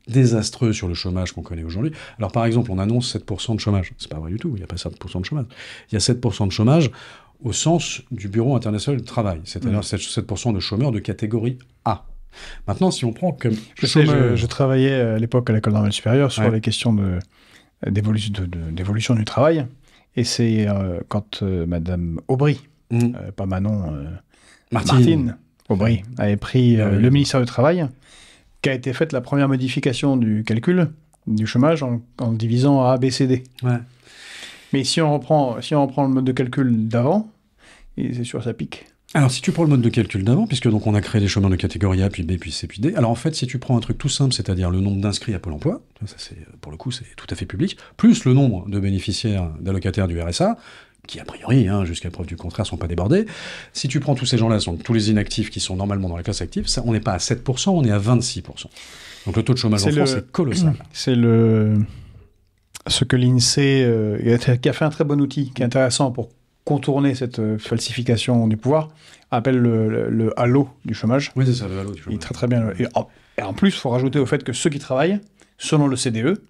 Speaker 2: désastreux sur le chômage qu'on connaît aujourd'hui. Alors par exemple, on annonce 7% de chômage. C'est pas vrai du tout, il n'y a pas 7% de chômage. Il y a 7% de chômage au sens du Bureau international du travail, c'est-à-dire 7% mm. de chômeurs de catégorie A.
Speaker 1: Maintenant, si on prend que je, je, travaillais euh, à l'époque à l'école normale supérieure sur les questions euh, d'évolution du travail, et c'est euh, quand Madame Aubry, mm. pas Manon,
Speaker 2: Martine.
Speaker 1: Aubry ah avait pris le ministère du travail qu'a été faite la première modification du calcul du chômage en, le divisant à D. Ouais. Mais si on, reprend, si on reprend le mode de calcul d'avant, c'est sûr, ça pique.
Speaker 2: Alors, si tu prends le mode de calcul d'avant, puisque donc on a créé des chemins de catégorie A, puis B, puis C, puis D, alors en fait, si tu prends un truc tout simple, c'est-à-dire le nombre d'inscrits à Pôle emploi, ça c'est, pour le coup, c'est tout à fait public, plus le nombre de bénéficiaires d'allocataires du RSA, qui a priori, hein, jusqu'à preuve du contraire, sont pas débordés. Si tu prends tous ces gens-là, tous les inactifs qui sont normalement dans la classe active, on n'est pas à 7%, on est à 26%. Donc le taux de chômage en France est colossal.
Speaker 1: C'est le ce que l'INSEE euh, qui a fait un très bon outil, qui est intéressant pour contourner cette euh, falsification du pouvoir, appelle le, halo du chômage. Oui, c'est ça, le halo du chômage. Il très très bien. Et en, plus, il faut rajouter au fait que ceux qui travaillent, selon le CDE,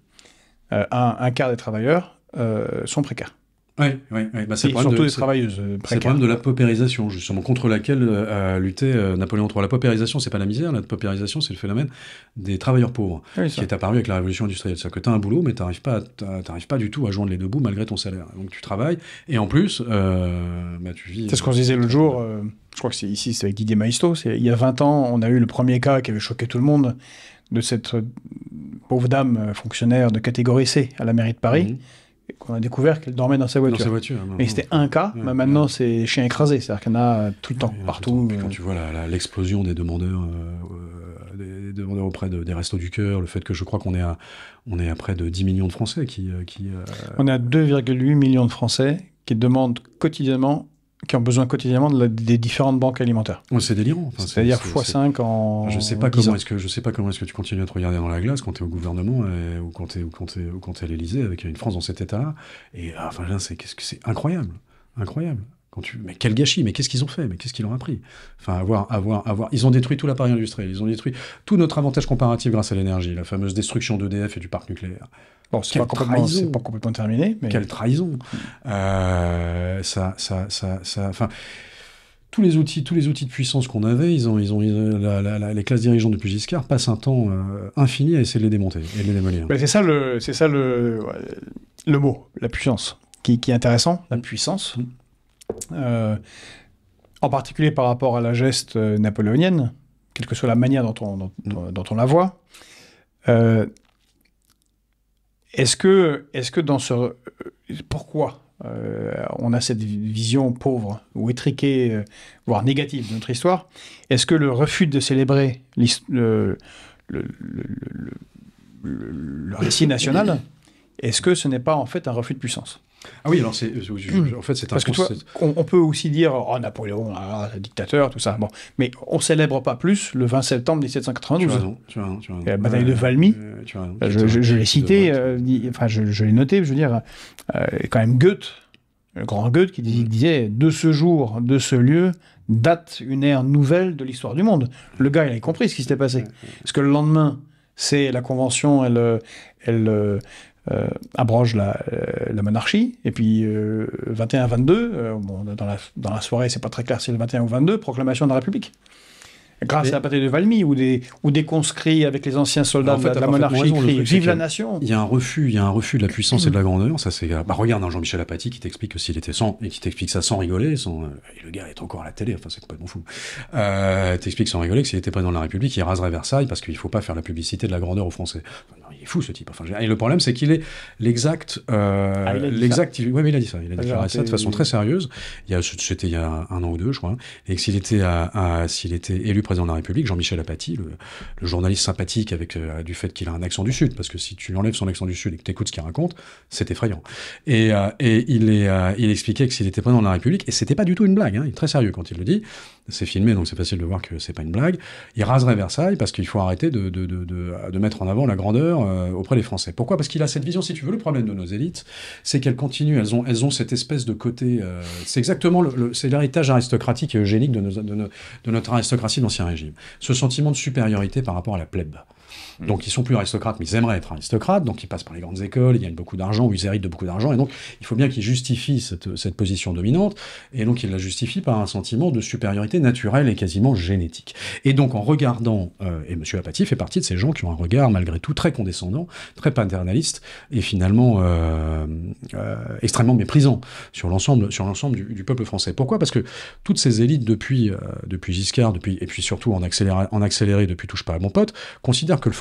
Speaker 1: euh, un, quart des travailleurs sont précaires. Oui, bah, euh, c'est le problème de, C'est problème de la
Speaker 2: paupérisation, justement, contre laquelle euh, a lutté euh, Napoléon III. La paupérisation, c'est pas la misère, la paupérisation, c'est le phénomène des travailleurs pauvres, ah qui est apparu avec la révolution industrielle. C'est-à-dire que tu as un boulot, mais tu n'arrives pas, pas du tout à joindre les deux bouts malgré ton salaire. Donc tu travailles, et en plus, bah, tu vis. C'est ce qu'on disait le
Speaker 1: jour, je crois que c'est ici, c'est avec Didier Maisto, il y a 20 ans, on a eu le premier cas qui avait choqué tout le monde de cette pauvre dame fonctionnaire de catégorie C à la mairie de Paris. Mmh qu'on a découvert qu'elle dormait dans sa voiture. Dans sa voiture. Hein, mais c'était un cas, mais maintenant c'est chien écrasé, c'est-à-dire qu'il y en a euh, tout le temps, partout. Puis quand euh. tu vois l'explosion des
Speaker 2: demandeurs, euh, des, demandeurs auprès des Restos du Cœur, le fait que je crois qu'on est à, on est à près de 10 millions de Français qui... qui On est
Speaker 1: à 2,8 millions de Français qui demandent quotidiennement qui ont besoin quotidiennement des différentes banques alimentaires. Oh,
Speaker 2: c'est délirant. C'est-à-dire x5
Speaker 1: en. Je sais pas comment est
Speaker 2: que je sais pas comment est-ce que tu continues à te regarder dans la glace quand tu es au gouvernement ou quand tu es, es, à l'Élysée avec une France dans cet état-là. Et ah, enfin là, c'est qu'est-ce que c'est incroyable, incroyable, mais quel gâchis, mais qu'est-ce qu'ils ont fait, mais qu'est-ce qu'ils ont appris Enfin, avoir, avoir, avoir. Ils ont détruit tout l'appareil industriel, ils ont détruit tout notre avantage comparatif grâce à l'énergie, la fameuse destruction d'EDF et du parc nucléaire. Bon, c'est pas, complètement
Speaker 1: terminé, mais. Quelle
Speaker 2: trahison hmm. euh, Ça, ça, ça, ça. Enfin. Tous les, outils, tous les outils de puissance qu'on avait, ils ont, ils ont, les classes dirigeantes de Giscard passent un temps euh, infini à essayer de les démonter et de les démolir.
Speaker 1: c'est ça, le, ça le, le mot, la puissance, qui, est intéressant, la hmm. puissance. Hmm. Euh, en particulier par rapport à la geste euh, napoléonienne, quelle que soit la manière dont on, dont, on la voit. Euh, est-ce que, est que dans ce... Pourquoi on a cette vision pauvre ou étriquée, voire négative de notre histoire Est-ce que le refus de célébrer le, le, le récit national, est-ce que ce n'est pas en fait un refus de puissance ah oui, alors c'est, hmm. en fait, c'est on, peut aussi dire, oh Napoléon, ah, dictateur, tout ça. Bon, mais on célèbre pas plus le 20 septembre 1792. Tu tu La bataille de Valmy. Euh, je, l'ai cité, euh, enfin, je, l'ai noté. Je veux dire, euh, quand même Goethe, le grand Goethe, qui hmm. disait, de ce jour, de ce lieu, date une ère nouvelle de l'histoire du monde. Le gars, il a compris ce qui s'était passé. Parce que le lendemain, c'est la convention, elle, elle euh, abroge euh, la, monarchie, et puis 21-22, euh, dans, la, dans la soirée, c'est pas très clair si c'est le 21 ou 22, proclamation de la République grâce à à patrie de Valmy ou des, ou des conscrits avec les anciens soldats de, la monarchie qui vive la nation.
Speaker 2: Il y a un refus, il y a un refus de la puissance et de la hmm. grandeur. Hein, ça c'est, euh, bah, regarde hein, Jean-Michel Apathy qui t'explique que s'il était sans et qui t'explique ça sans rigoler, sans... Euh, et le gars est encore à la télé, enfin c'est complètement fou. Euh, t'explique sans rigoler que s'il était président de la République, il raserait Versailles parce qu'il faut pas faire la publicité de la grandeur aux Français. il est fou ce type. Enfin, et le problème c'est qu'il est l'exact, euh, ah, l'exact. Ouais, mais il a dit ça. Il a ah, déclaré ça de façon très sérieuse. Il y a, c'était il y a un an ou deux, je crois. Et s'il était, à, s'il était élu président dans la République, Jean-Michel Apathy, le, journaliste sympathique avec euh, du fait qu'il a un accent du Sud, parce que si tu enlèves son accent du Sud et que tu écoutes ce qu'il raconte, c'est effrayant. Et, euh, euh, il, expliquait que s'il était président de la République, et c'était pas du tout une blague, hein, il est très sérieux quand il le dit, c'est filmé, donc c'est facile de voir que c'est pas une blague. Il raserait Versailles parce qu'il faut arrêter de, de, de, de, mettre en avant la grandeur euh, auprès des Français. Pourquoi Parce qu'il a cette vision, si tu veux, le problème de nos élites, c'est qu'elles continuent, elles ont, elles ont cette espèce de côté... Euh, c'est exactement le, c'est l'héritage aristocratique et eugénique de, nos, de, notre aristocratie d'Ancien Régime. Ce sentiment de supériorité par rapport à la plèbe. Mm. Donc ils sont plus aristocrates, mais ils aimeraient être aristocrates, donc ils passent par les grandes écoles, ils gagnent beaucoup d'argent, ou ils héritent de beaucoup d'argent, et donc il faut bien qu'ils justifient cette, position dominante, et donc ils la justifient par un sentiment de supériorité naturelle et quasiment génétique. Et donc en regardant, euh, et M. Apathy fait partie de ces gens qui ont un regard malgré tout très condescendant, très paternaliste, et finalement euh, euh, extrêmement méprisant sur l'ensemble du, du peuple français. Pourquoi Parce que toutes ces élites depuis, depuis Giscard, depuis, et puis surtout en accéléré, en accéléré depuis Touche pas à mon pote, considèrent que le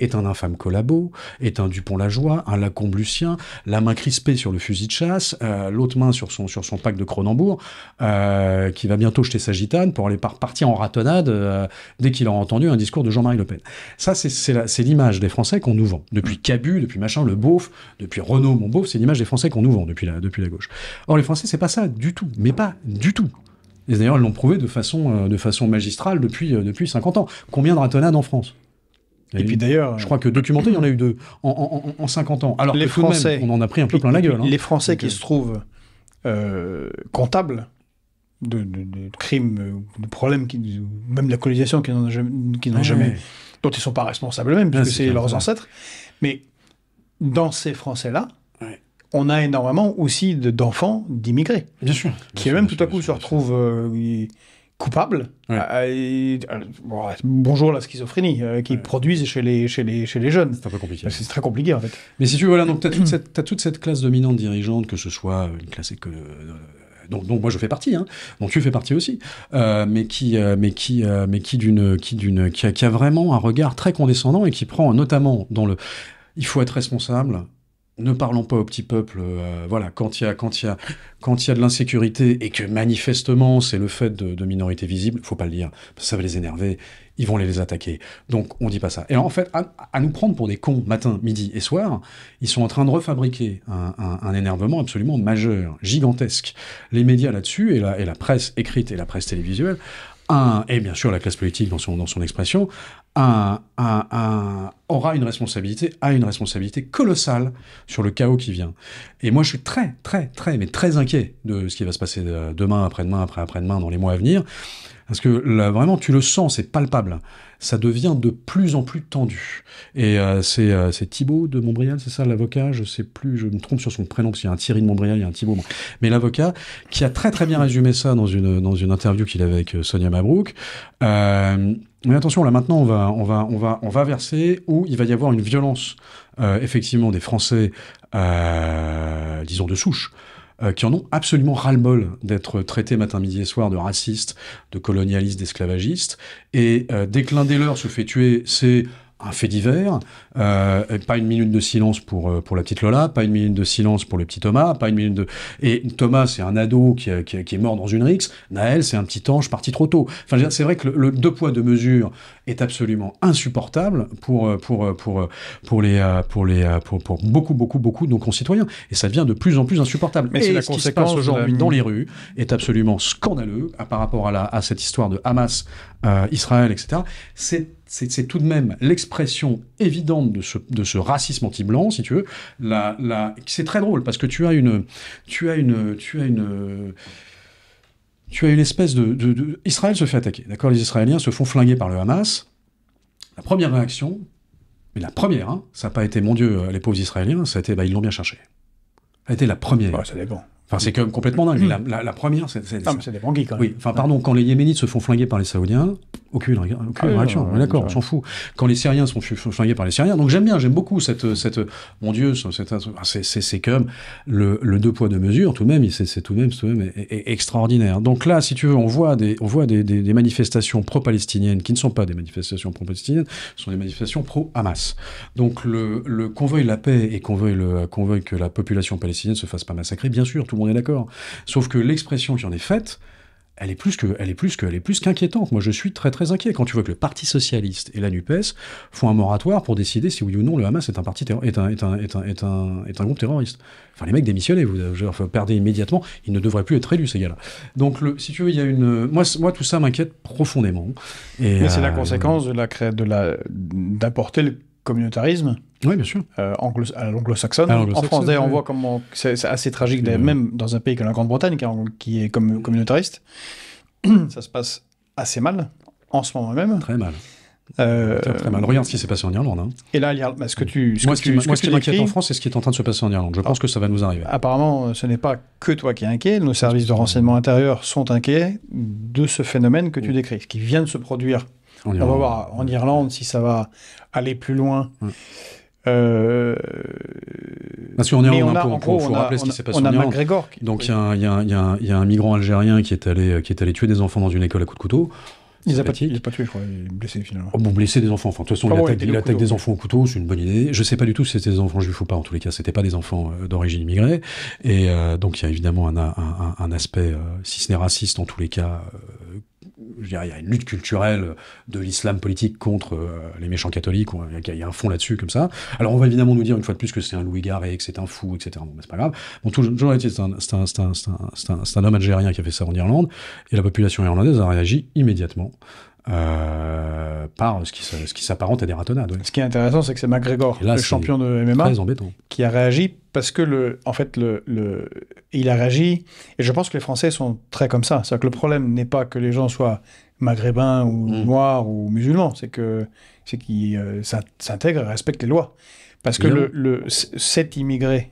Speaker 2: est un infâme collabo, est un Dupont-Lajoie, un Lacombe Lucien, la main crispée sur le fusil de chasse, euh, l'autre main sur son, sur son pack de Cronenbourg, euh, qui va bientôt jeter sa gitane pour aller partir en ratonnade euh, dès qu'il aura entendu un discours de Jean-Marie Le Pen. Ça, c'est l'image des Français qu'on nous vend. Depuis Cabu, depuis machin, le beauf, depuis Renault, mon beauf, c'est l'image des Français qu'on nous vend depuis la, depuis la gauche. Or, les Français, c'est pas ça du tout, mais pas du tout. Et d'ailleurs, ils l'ont prouvé de façon, de façon magistrale depuis, depuis 50 ans. Combien de ratonnades en France
Speaker 1: et, puis d'ailleurs. Je crois que documenté, il y en a eu
Speaker 2: deux en, 50 ans. Alors les Français, on en a pris un peu plein la gueule. Hein. Les
Speaker 1: Français qui euh, se trouvent euh, comptables de, crimes, euh, de problèmes, qui, même de la colonisation qui jamais, dont ils ne sont pas responsables eux-mêmes, puisque c'est leurs ancêtres. Mais dans ces Français-là, on a énormément aussi d'enfants d'immigrés. Bien sûr. Qui, eux-mêmes, tout à coup, se retrouvent coupable. Euh, euh, euh, bonjour la schizophrénie qui produisent chez les, chez chez les jeunes. C'est un peu compliqué. C'est très compliqué en fait.
Speaker 2: Mais si tu veux, donc tu as, toute cette classe dominante dirigeante, que ce soit une classe éco donc, donc, moi je fais partie, hein. donc tu fais partie aussi, mais qui, mais qui, mais qui d'une, qui d'une, qui a, vraiment un regard très condescendant et qui prend notamment dans le, il faut être responsable, ne parlons pas au petit peuple. Euh, voilà, quand il y a quand il quand il y de l'insécurité et que manifestement c'est le fait de, minorités visibles, faut pas le dire, ça va les énerver. Ils vont les attaquer. Donc on dit pas ça. Et en fait, à, nous prendre pour des cons matin, midi et soir, ils sont en train de refabriquer un, énervement absolument majeur, gigantesque. Les médias là-dessus et la presse écrite et la presse télévisuelle et bien sûr la classe politique dans son, expression, aura une responsabilité, a une responsabilité colossale sur le chaos qui vient. Et moi, je suis très, très, très, mais très inquiet de ce qui va se passer euh, demain, après-demain, après-après-demain, dans les mois à venir. Parce que là, vraiment, tu le sens, c'est palpable. Ça devient de plus en plus tendu. Et euh, c'est Thibault euh, Thibaut de Montbrial, c'est ça, l'avocat Je sais plus, je me trompe sur son prénom, parce qu'il y a un Thierry de Montbrial, il y a un Thibaut. Mais l'avocat, qui a très très bien résumé ça dans une, dans une interview qu'il avait avec euh, Sonia Mabrouk. mais attention, là maintenant, on va, on, va, on, va, on va verser où il va y avoir une violence, effectivement, des Français, disons, de souche. Euh, qui en ont absolument ras le d'être traités matin, midi et soir de racistes, de colonialistes, d'esclavagistes. Et dès que euh, l'un des leurs se fait tuer, c'est un fait divers, euh, pas une minute de silence pour, euh, pour la petite Lola, pas une minute de silence pour le petit Thomas, pas une minute de... Et Thomas, c'est un ado qui, euh, qui, est mort dans une rixe, Naël, c'est un petit ange parti trop tôt. Enfin, c'est vrai que le, le, deux poids, deux mesures est absolument insupportable pour, euh, pour, pour, pour, les, pour, les, pour, pour beaucoup, beaucoup, beaucoup de nos concitoyens. Et ça devient de plus en plus insupportable. Et c'est la conséquence aujourd'hui dans les rues est absolument scandaleux par rapport à, la, à cette histoire de Hamas, euh, Israël, etc. C'est c'est tout de même l'expression évidente de ce, racisme anti-blanc, si tu veux. La, la... C'est très drôle parce que tu as une, tu as une, tu as une tu as une espèce de, Israël se fait attaquer, d'accord Les Israéliens se font flinguer par le Hamas. La première réaction, mais la première, hein, ça n'a pas été, mon Dieu, euh, les pauvres Israéliens, ça a été, bah, ils l'ont bien cherché. Ça a été la première. ça dépend. Enfin, c'est quand même complètement dingue. Hmm. La, première, c'est. C'est des branquilles, quand même. Oui, enfin, pardon, quand les Yéménites se font flinguer par les Saoudiens, aucune, ah réaction. D'accord, on s'en fout. Quand les Syriens font flinguer par les Syriens. Donc j'aime bien, j'aime beaucoup cette, cette. Mon Dieu, c'est comme le, deux poids, deux mesures, tout de même, c'est tout de même, tout de même e-, e-, extraordinaire. Donc là, si tu veux, on voit des, on voit des, manifestations pro-palestiniennes qui ne sont pas des manifestations pro-palestiniennes, ce sont des manifestations pro-Hamas. Donc le, le convoi de la paix et qu'on veuille, convoi que la population palestinienne se fasse pas massacrer, bien sûr, tout on est d'accord. Sauf que l'expression qui en est faite, elle est plus que, elle est plus que, elle est plus qu'inquiétante. Moi, je suis très très inquiet quand tu vois que le Parti socialiste et la Nupes font un moratoire pour décider si oui ou non le Hamas est un parti est un, est un, est un, groupe terroriste. Enfin, les mecs démissionnez, vous perdez immédiatement. Ils ne devraient plus être élus ces gars-là. Donc, si tu veux, il y a une, moi, moi tout ça m'inquiète profondément. Et, Mais c'est la euh, conséquence
Speaker 1: de la, de la d'apporter le communautarisme. Oui, bien sûr. Euh, à l'anglo-saxonne. en France, d'ailleurs, on voit comment c'est assez tragique, même dans un pays comme la Grande-Bretagne, qui, est comme communautariste. ça se passe assez mal, en ce moment même. Très mal.
Speaker 2: Euh... Très, mal. Regarde ce qui s'est passé en Irlande. Hein.
Speaker 1: Et là, bah, ce que tu. Ce moi, ce, qui m'inquiète en
Speaker 2: France, c'est ce qui est en train de se passer en Irlande. Je pense ah. que ça va nous arriver.
Speaker 1: Apparemment, ce n'est pas que toi qui es inquiet. Nos services de renseignement intérieur sont inquiets de ce phénomène que tu décris, ce qui vient de se produire on, va voir en Irlande si ça va aller plus loin. Mm. Euh, Parce qu'en Irlande, un on, faut rappeler ce qui s'est passé en Irlande. Qui...
Speaker 2: Donc il y, a un migrant algérien qui est, allé, qui est allé tuer des enfants dans une école à coups de couteau.
Speaker 1: Il n'a pas, pas, tué, je crois, il est blessé finalement.
Speaker 2: Oh, bon, blessé des enfants. Enfin, de toute façon, l'attaque il, attaque, des enfants au couteau, c'est une bonne idée. Je ne sais pas du tout si c'était des enfants juifs ou pas. En tous les cas, c'était pas des enfants euh, d'origine immigrée. Et euh, donc, il y a évidemment un, aspect, si ce n'est raciste, en tous les cas, je dirais, il y a une lutte culturelle de l'islam politique contre euh, les méchants catholiques, euh, il y a un fond là-dessus, comme ça. Alors, on va évidemment nous dire une fois de plus que c'est un Louis et que c'est un fou, etc. Bon, ben, c'est pas grave. Bon, toujours c'est un, un, un, un, homme algérien qui a fait ça en Irlande, et la population irlandaise a réagi immédiatement. Euh, par ce qui, s'apparente à des ratonnades. Ce qui est intéressant, c'est que c'est McGregor, le champion de MMA,
Speaker 1: qui a réagi parce que en fait, il a réagi. Et je pense que les Français sont très comme ça. cest que le problème n'est pas que les gens soient maghrébins ou mm. noirs ou musulmans, c'est que c'est qu'ils euh, s'intègrent et respectent les lois. Parce que le, cet immigré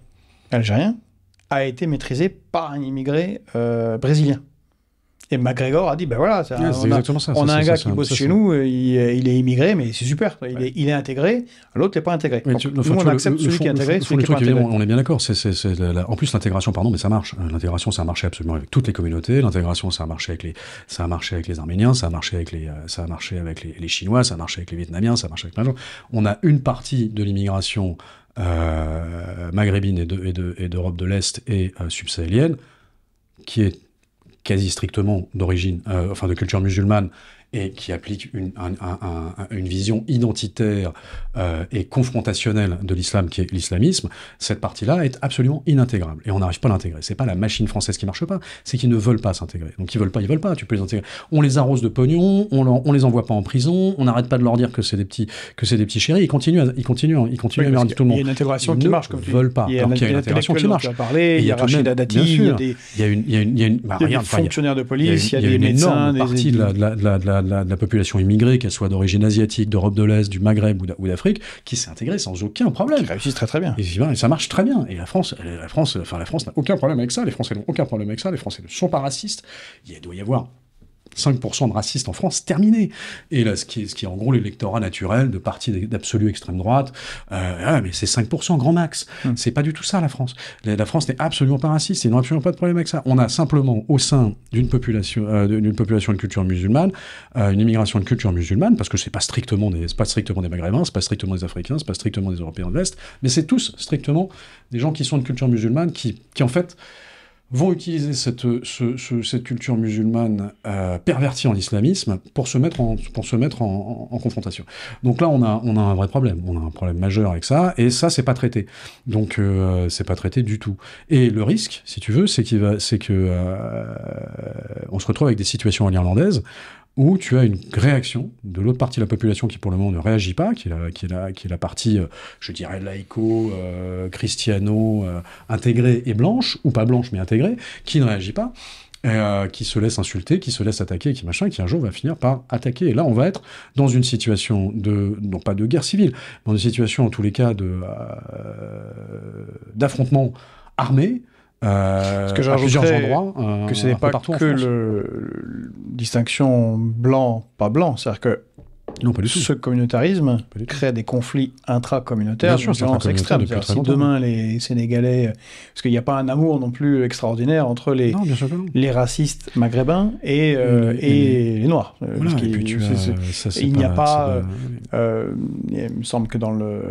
Speaker 1: algérien a été maîtrisé par un immigré euh, brésilien. Et McGregor a dit, ben voilà, ça, on, a, on a, un gars qui bosse chez nous, euh, il, est immigré, mais c'est super, il, est, intégré, l'autre n'est pas intégré. nous, on accepte celui qui est intégré, celui qui n'est pas intégré. On
Speaker 2: est bien d'accord, en plus l'intégration, pardon, mais ça marche. Euh, l'intégration, ça a marché absolument avec toutes les communautés, l'intégration, ça a marché avec les, ça a marché avec les Arméniens, ça a marché avec les, euh, ça a marché avec les, Chinois, ça a marché avec les Vietnamiens, ça a marché avec plein de On a une partie de l'immigration maghrébine et d'Europe de, et de l'Est et subsaharienne subsahélienne qui est quasi strictement d'origine, euh, enfin de culture musulmane, et qui applique une, vision identitaire et confrontationnelle de l'islam qui est l'islamisme, cette partie-là est absolument inintégrable et on n'arrive pas à l'intégrer. C'est pas la machine française qui marche pas, c'est qu'ils ne veulent pas s'intégrer. Donc ils veulent pas, ils veulent pas. Tu peux les intégrer. On les arrose de pognon, on, les envoie pas en prison, on n'arrête pas de leur dire que c'est des petits que c'est des petits chéris. Ils continuent, ils continuent, ils continuent à tout le monde. Il y a une intégration ils qui marche comme tu veulent pas. Il y a, y a une intégration qui marche. il y a il y a des fonctionnaires de police, il y a des médecins, des partie de la de la population immigrée, qu'elle soit d'origine asiatique, d'Europe de l'Est, du Maghreb ou d'Afrique, qui s'est intégrée sans aucun problème. Qui réussissent très très bien. Et, ça marche très bien. Et la France, la France, enfin la France n'a aucun problème avec ça. Les Français n'ont aucun problème avec ça. Les Français ne sont pas racistes. Il doit y avoir 5% de racistes en France, terminé. Et là, ce qui est, en gros l'électorat naturel de partis d'absolue extrême droite, euh, ah, mais c'est 5%, grand max. Hum. C'est pas du tout ça, la France. La, France n'est absolument pas raciste, ils n'ont absolument pas de problème avec ça. On a simplement, au sein d'une population, euh, d'une population de culture musulmane, euh, une immigration de culture musulmane, parce que c'est pas strictement des, pas strictement des maghrébins, c'est pas strictement des africains, c'est pas strictement des européens de l'Est, mais c'est tous strictement des gens qui sont de culture musulmane, qui en fait, vont utiliser cette, cette culture musulmane euh, pervertie en islamisme pour se mettre, en, pour se mettre en, confrontation. Donc là, on a, on a un vrai problème. On a un problème majeur avec ça, et ça, c'est pas traité. Donc, euh, c'est pas traité du tout. Et le risque, si tu veux, c'est qu'il va, c'est que euh, on se retrouve avec des situations à l'irlandaise où tu as une réaction de l'autre partie de la population qui pour le moment ne réagit pas, qui est la, partie, euh, je dirais, laïco, euh, cristiano, euh, intégrée et blanche, ou pas blanche mais intégrée, qui ne réagit pas, qui se laisse insulter, qui se laisse attaquer, qui machin, qui un jour va finir par attaquer. Et là, on va être dans une situation de, non pas de guerre civile, mais dans une situation en tous les cas de
Speaker 1: d'affrontement armé, euh, ce que à plusieurs euh, que ce n'est pas que le, distinction blanc-pas blanc, c'est-à-dire que non, pas du ce communautarisme crée des conflits intra-communautaires, bien sûr, c'est extrême. Si demain les Sénégalais, parce qu'il n'y a pas un amour non plus extraordinaire entre les, les racistes maghrébins et, euh, et les Noirs. il n'y a pas, il me semble que dans le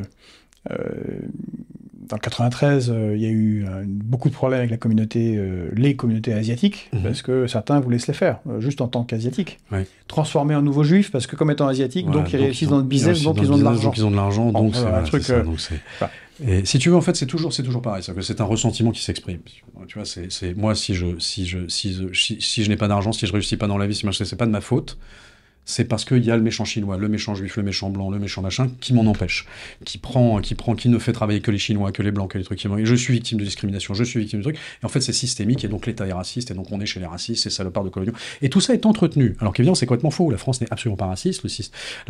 Speaker 1: dans le 93, euh, il y a eu euh, beaucoup de problèmes avec la communauté, euh, les communautés asiatiques, mhm. parce que certains voulaient se les faire, juste en tant qu'asiatiques. Transformer en nouveau juif, parce que comme étant asiatique, donc, ils réussissent dans le business, donc, ils ont de l'argent. Donc ils ont de l'argent, donc c'est un truc.
Speaker 2: et si tu veux, en fait, c'est toujours, c'est toujours pareil. C'est un ressentiment qui s'exprime. Tu vois, c'est moi si je, si je, si je, si, je n'ai pas d'argent, si je réussis pas dans la vie, si je, c'est pas de ma faute c'est parce qu'il y a le méchant chinois, le méchant juif, le méchant blanc, le méchant machin, qui m'en empêche, qui prend, qui prend, qui ne fait travailler que les Chinois, que les Blancs, que les trucs qui Je suis victime de discrimination, je suis victime de trucs. Et en fait, c'est systémique, et donc l'État est raciste, et donc on est chez les racistes, Et c'est salopard de coloniaux. Et tout ça est entretenu. Alors qu'évidemment, c'est complètement faux. La France n'est absolument pas raciste,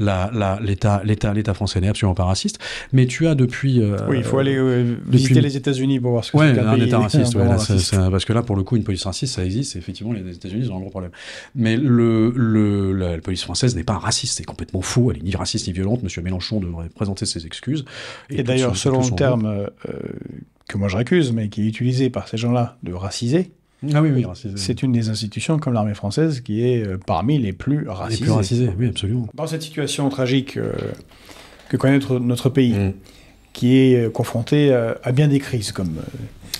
Speaker 2: l'État, l'État, l'État français n'est absolument pas raciste. Mais tu as depuis. Euh, oui, il faut aller euh, visiter les
Speaker 1: États-Unis pour voir ce que c'est Oui, un État raciste. Ouais, raciste.
Speaker 2: parce que là, pour le coup, une police raciste, ça existe. effectivement, les États-Unis ont un gros problème. Mais le, le police française n'est pas raciste, c'est complètement faux, elle est ni raciste ni violente, M. Mélenchon devrait présenter ses excuses. Et, d'ailleurs, selon le terme euh,
Speaker 1: que moi je récuse, mais qui est utilisé par ces gens-là, de raciser, ah oui, oui, C'est une des institutions comme l'armée française qui est euh, parmi les plus racisées. Les plus racisées, oui, absolument. Dans cette situation tragique euh, que connaît notre, pays, mm. qui est confronté à bien des crises, comme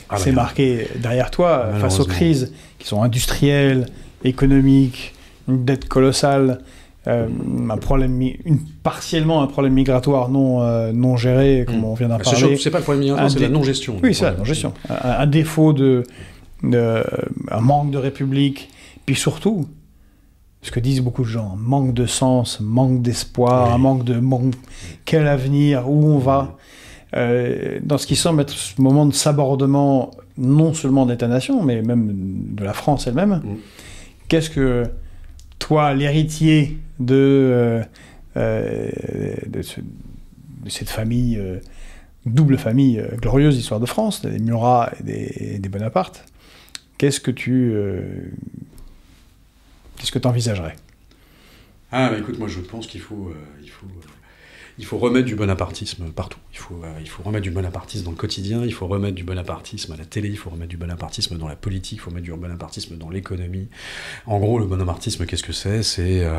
Speaker 1: ah, c'est marqué derrière toi, face aux crises qui sont industrielles, économiques, une dette colossale, euh, un problème, une, partiellement un problème migratoire non, euh, non géré, hmm. comme on vient d'en ah, parler. C'est pas le problème migratoire, c'est la non-gestion. Oui, c'est la euh, non-gestion. Un, défaut de, un manque de république, puis surtout, ce que disent beaucoup de gens, manque de sens, manque d'espoir, un manque de quel avenir, où on va, hmm. dans ce qui semble être ce moment de sabordement non seulement d'État-nation, mais même de la France elle-même. Hmm. Qu'est-ce que toi, l'héritier de, euh, euh, cette famille, euh, double famille glorieuse histoire de France, des Murat et des, Bonaparte, qu'est-ce que tu qu'est-ce que envisagerais
Speaker 2: Ah, bah, écoute, moi je pense qu'il faut, il faut, il faut remettre du bonapartisme partout. Euh, il faut, remettre du bonapartisme dans le quotidien, il faut remettre du bonapartisme à la télé, il faut remettre du bonapartisme dans la politique, il faut remettre du bonapartisme dans l'économie. En gros, le bonapartisme, qu'est-ce que c'est euh,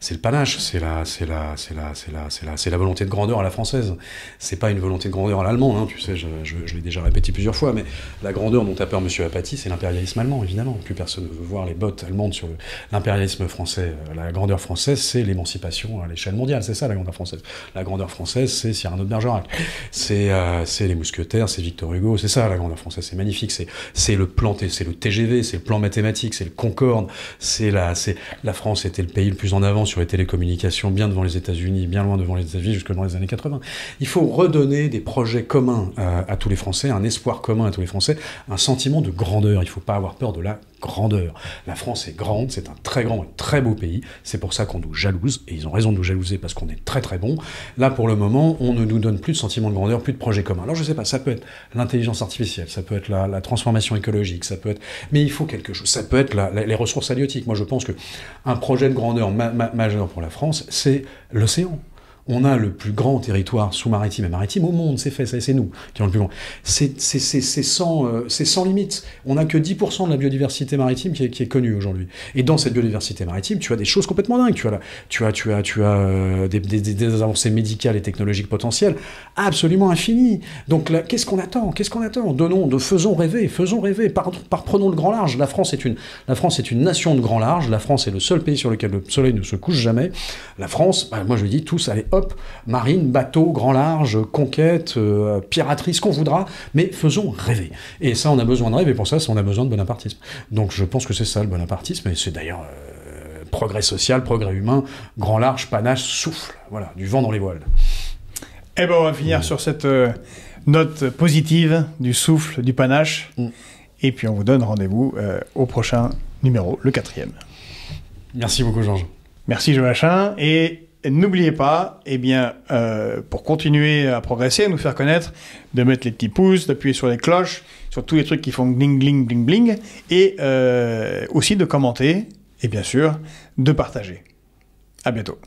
Speaker 2: C'est le panache, c'est la, la volonté de grandeur à la française. C'est pas une volonté de grandeur à l'allemand, hein, tu sais, je, l'ai déjà répété plusieurs fois, mais la grandeur dont a peur M. Apathy, c'est l'impérialisme allemand, évidemment. Plus personne ne veut voir les bottes allemandes sur l'impérialisme français. Euh, la grandeur française, c'est l'émancipation à l'échelle mondiale, c'est ça la grandeur française. La grandeur française, c'est Cyrano de Bergerac. Euh, c'est les mousquetaires, c'est Victor Hugo, c'est ça la grande française, c'est magnifique, c'est le plan, c'est le TGV, c'est le plan mathématique, c'est le Concorde, c'est la, la France était le pays le plus en avant sur les télécommunications, bien devant les États-Unis, bien loin devant les États-Unis, jusque dans les années 80. Il faut redonner des projets communs euh, à tous les Français, un espoir commun à tous les Français, un sentiment de grandeur. Il ne faut pas avoir peur de la grandeur. La France est grande, c'est un très grand et très beau pays. C'est pour ça qu'on nous jalouse, et ils ont raison de nous jalouser parce qu'on est très très bon. Là, pour le moment, on ne nous donne plus de sentiment de grandeur, plus de projet commun. Alors, je sais pas, ça peut être l'intelligence artificielle, ça peut être la, transformation écologique, ça peut être. Mais il faut quelque chose. Ça peut être les ressources halieutiques. Moi, je pense que un projet de grandeur majeur pour la France, c'est l'océan on a le plus grand territoire sous-maritime et maritime au monde, c'est fait, c'est nous qui avons le plus grand. C'est sans, euh, sans, limite. On n'a que 10% de la biodiversité maritime qui est, connue aujourd'hui. Et dans cette biodiversité maritime, tu as des choses complètement dingues. Tu as, tu as, tu as, tu as euh, des, avancées médicales et technologiques potentielles absolument infinies. Donc qu'est-ce qu'on attend Qu'est-ce qu'on attend Donnons, faisons rêver, faisons rêver, par, par, prenons le grand large. La France, est une, la France est une nation de grand large. La France est le seul pays sur lequel le soleil ne se couche jamais. La France, bah, moi je dis tous, allez, hop, marine, bateau, grand large, conquête, euh, piraterie, ce qu'on voudra, mais faisons rêver. Et ça, on a besoin de rêve, et pour ça, on a besoin de bonapartisme. Donc je pense que c'est ça le bonapartisme, et c'est d'ailleurs euh, progrès social, progrès humain, grand large, panache, souffle, voilà, du vent dans les voiles.
Speaker 1: Eh ben, on va finir mm. sur cette euh, note positive du souffle, du panache. Mm. Et puis on vous donne rendez-vous au prochain numéro, le quatrième. Merci beaucoup, Georges. Merci, Joachim. Et n'oubliez pas, eh bien, euh, pour continuer à progresser, à nous faire connaître, de mettre les petits pouces, d'appuyer sur les cloches, sur tous les trucs qui font bling bling bling bling, et euh, aussi de commenter, et bien sûr, de partager. À bientôt.